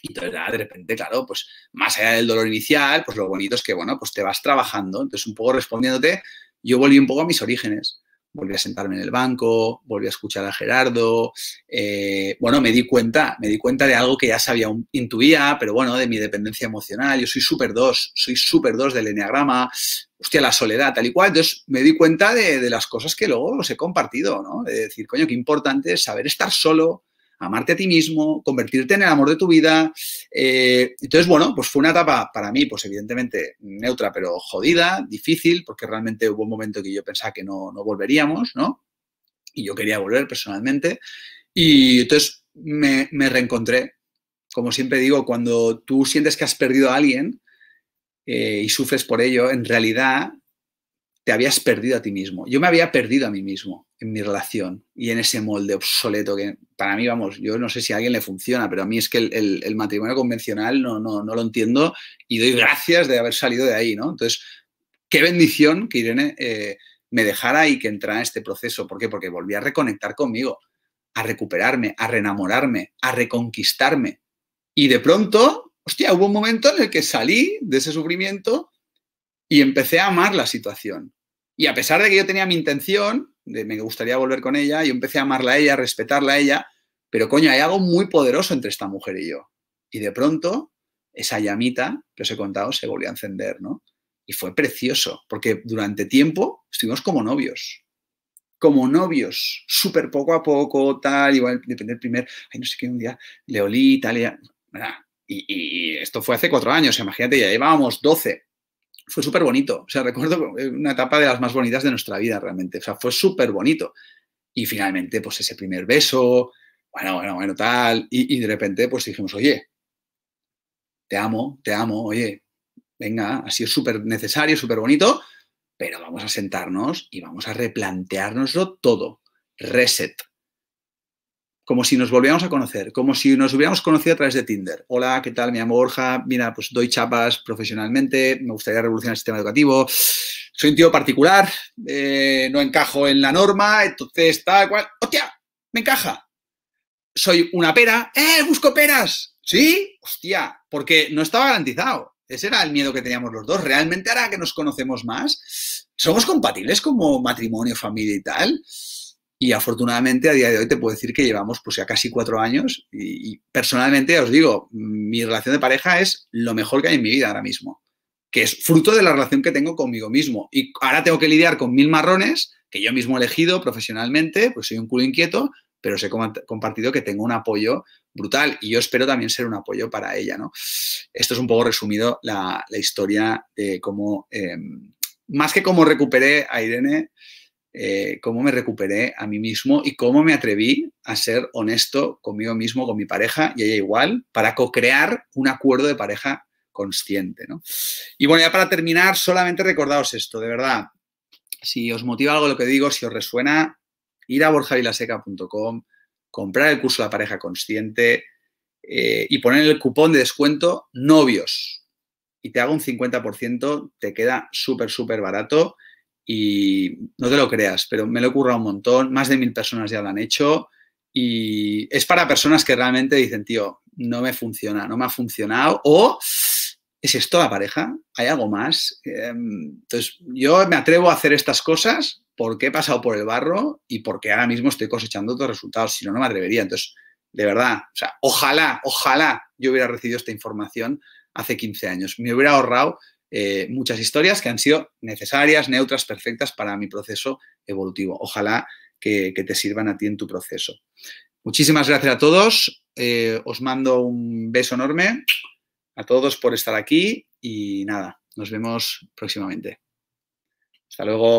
Y entonces, de repente, claro, pues más allá del dolor inicial, pues lo bonito es que, bueno, pues te vas trabajando. Entonces, un poco respondiéndote, yo volví un poco a mis orígenes volví a sentarme en el banco, volví a escuchar a Gerardo. Eh, bueno, me di cuenta, me di cuenta de algo que ya sabía, intuía, pero bueno, de mi dependencia emocional. Yo soy súper dos, soy súper dos del enneagrama, hostia, la soledad, tal y cual. Entonces me di cuenta de, las cosas que luego os he compartido, ¿no? De decir, coño, qué importante es saber estar solo, amarte a ti mismo, convertirte en el amor de tu vida. Eh, entonces, bueno, pues fue una etapa para mí, pues evidentemente neutra, pero jodida, difícil, porque realmente hubo un momento que yo pensaba que no, no volveríamos, ¿no? Y yo quería volver personalmente. Y entonces me, reencontré. Como siempre digo, cuando tú sientes que has perdido a alguien eh, y sufres por ello, en realidad te habías perdido a ti mismo. Yo me había perdido a mí mismo en mi relación y en ese molde obsoleto que para mí, vamos, yo no sé si a alguien le funciona, pero a mí es que el, matrimonio convencional no, no, lo entiendo y doy gracias de haber salido de ahí, ¿no? Entonces, qué bendición que Irene eh, me dejara y que entrara en este proceso. ¿Por qué? Porque volví a reconectar conmigo, a recuperarme, a reenamorarme, a reconquistarme. Y de pronto, hostia, hubo un momento en el que salí de ese sufrimiento y empecé a amar la situación y a pesar de que yo tenía mi intención, de me gustaría volver con ella, yo empecé a amarla a ella, a respetarla a ella, pero coño, hay algo muy poderoso entre esta mujer y yo. Y de pronto, esa llamita que os he contado se volvió a encender, ¿no? Y fue precioso, porque durante tiempo estuvimos como novios. Como novios, súper poco a poco, tal, igual, depende del primer, ay, no sé qué, un día le olí, tal, y, y esto fue hace cuatro años, imagínate, ya llevábamos doce fue súper bonito. O sea, recuerdo eh, una etapa de las más bonitas de nuestra vida realmente. O sea, fue súper bonito. Y finalmente, pues ese primer beso, bueno, bueno, bueno, tal. Y, de repente, pues dijimos, oye, te amo, te amo, oye, venga, así es súper necesario, súper bonito, pero vamos a sentarnos y vamos a replanteárnoslo todo. Reset como si nos volviéramos a conocer, como si nos hubiéramos conocido a través de Tinder. Hola, ¿qué tal? Me llamo Borja, mira, pues doy chapas profesionalmente, me gustaría revolucionar el sistema educativo, soy un tío particular, eh, no encajo en la norma, entonces tal cual, ¡hostia! ¡Me encaja! Soy una pera, ¡eh! ¡Busco peras! ¿Sí? ¡Hostia! Porque no estaba garantizado. Ese era el miedo que teníamos los dos. ¿Realmente hará que nos conocemos más, somos compatibles como matrimonio, familia y tal? Y afortunadamente a día de hoy te puedo decir que llevamos pues ya casi cuatro años y, personalmente os digo, mi relación de pareja es lo mejor que hay en mi vida ahora mismo, que es fruto de la relación que tengo conmigo mismo. Y ahora tengo que lidiar con mil marrones que yo mismo he elegido profesionalmente, pues soy un culo inquieto, pero os he compartido que tengo un apoyo brutal y yo espero también ser un apoyo para ella, ¿no? Esto es un poco resumido la, historia de cómo, em, más que cómo recuperé a Irene, eh, cómo me recuperé a mí mismo y cómo me atreví a ser honesto conmigo mismo, con mi pareja y ella igual, para co-crear un acuerdo de pareja consciente. Y bueno, ya para terminar, solamente recordaos esto, de verdad, si os motiva algo lo que digo, si os resuena, ir a borjavilaseca.com, comprar el curso La pareja consciente eh, y poner el cupón de descuento novios. Y te hago un 50%, te queda súper, súper barato y no te lo creas, pero me lo he currado un montón, más de mil personas ya lo han hecho y es para personas que realmente dicen, tío, no me funciona, no me ha funcionado o ¿es esto la pareja? ¿Hay algo más? Em, entonces, yo me atrevo a hacer estas cosas porque he pasado por el barro y porque ahora mismo estoy cosechando otros resultados, si no, no me atrevería. Entonces, de verdad, o sea, ojalá, ojalá yo hubiera recibido esta información hace 15 años. Me hubiera ahorrado eh, muchas historias que han sido necesarias, neutras, perfectas para mi proceso evolutivo. Ojalá que, te sirvan a ti en tu proceso. Muchísimas gracias a todos. Eh, os mando un beso enorme a todos por estar aquí y nada, nos vemos próximamente. Hasta luego.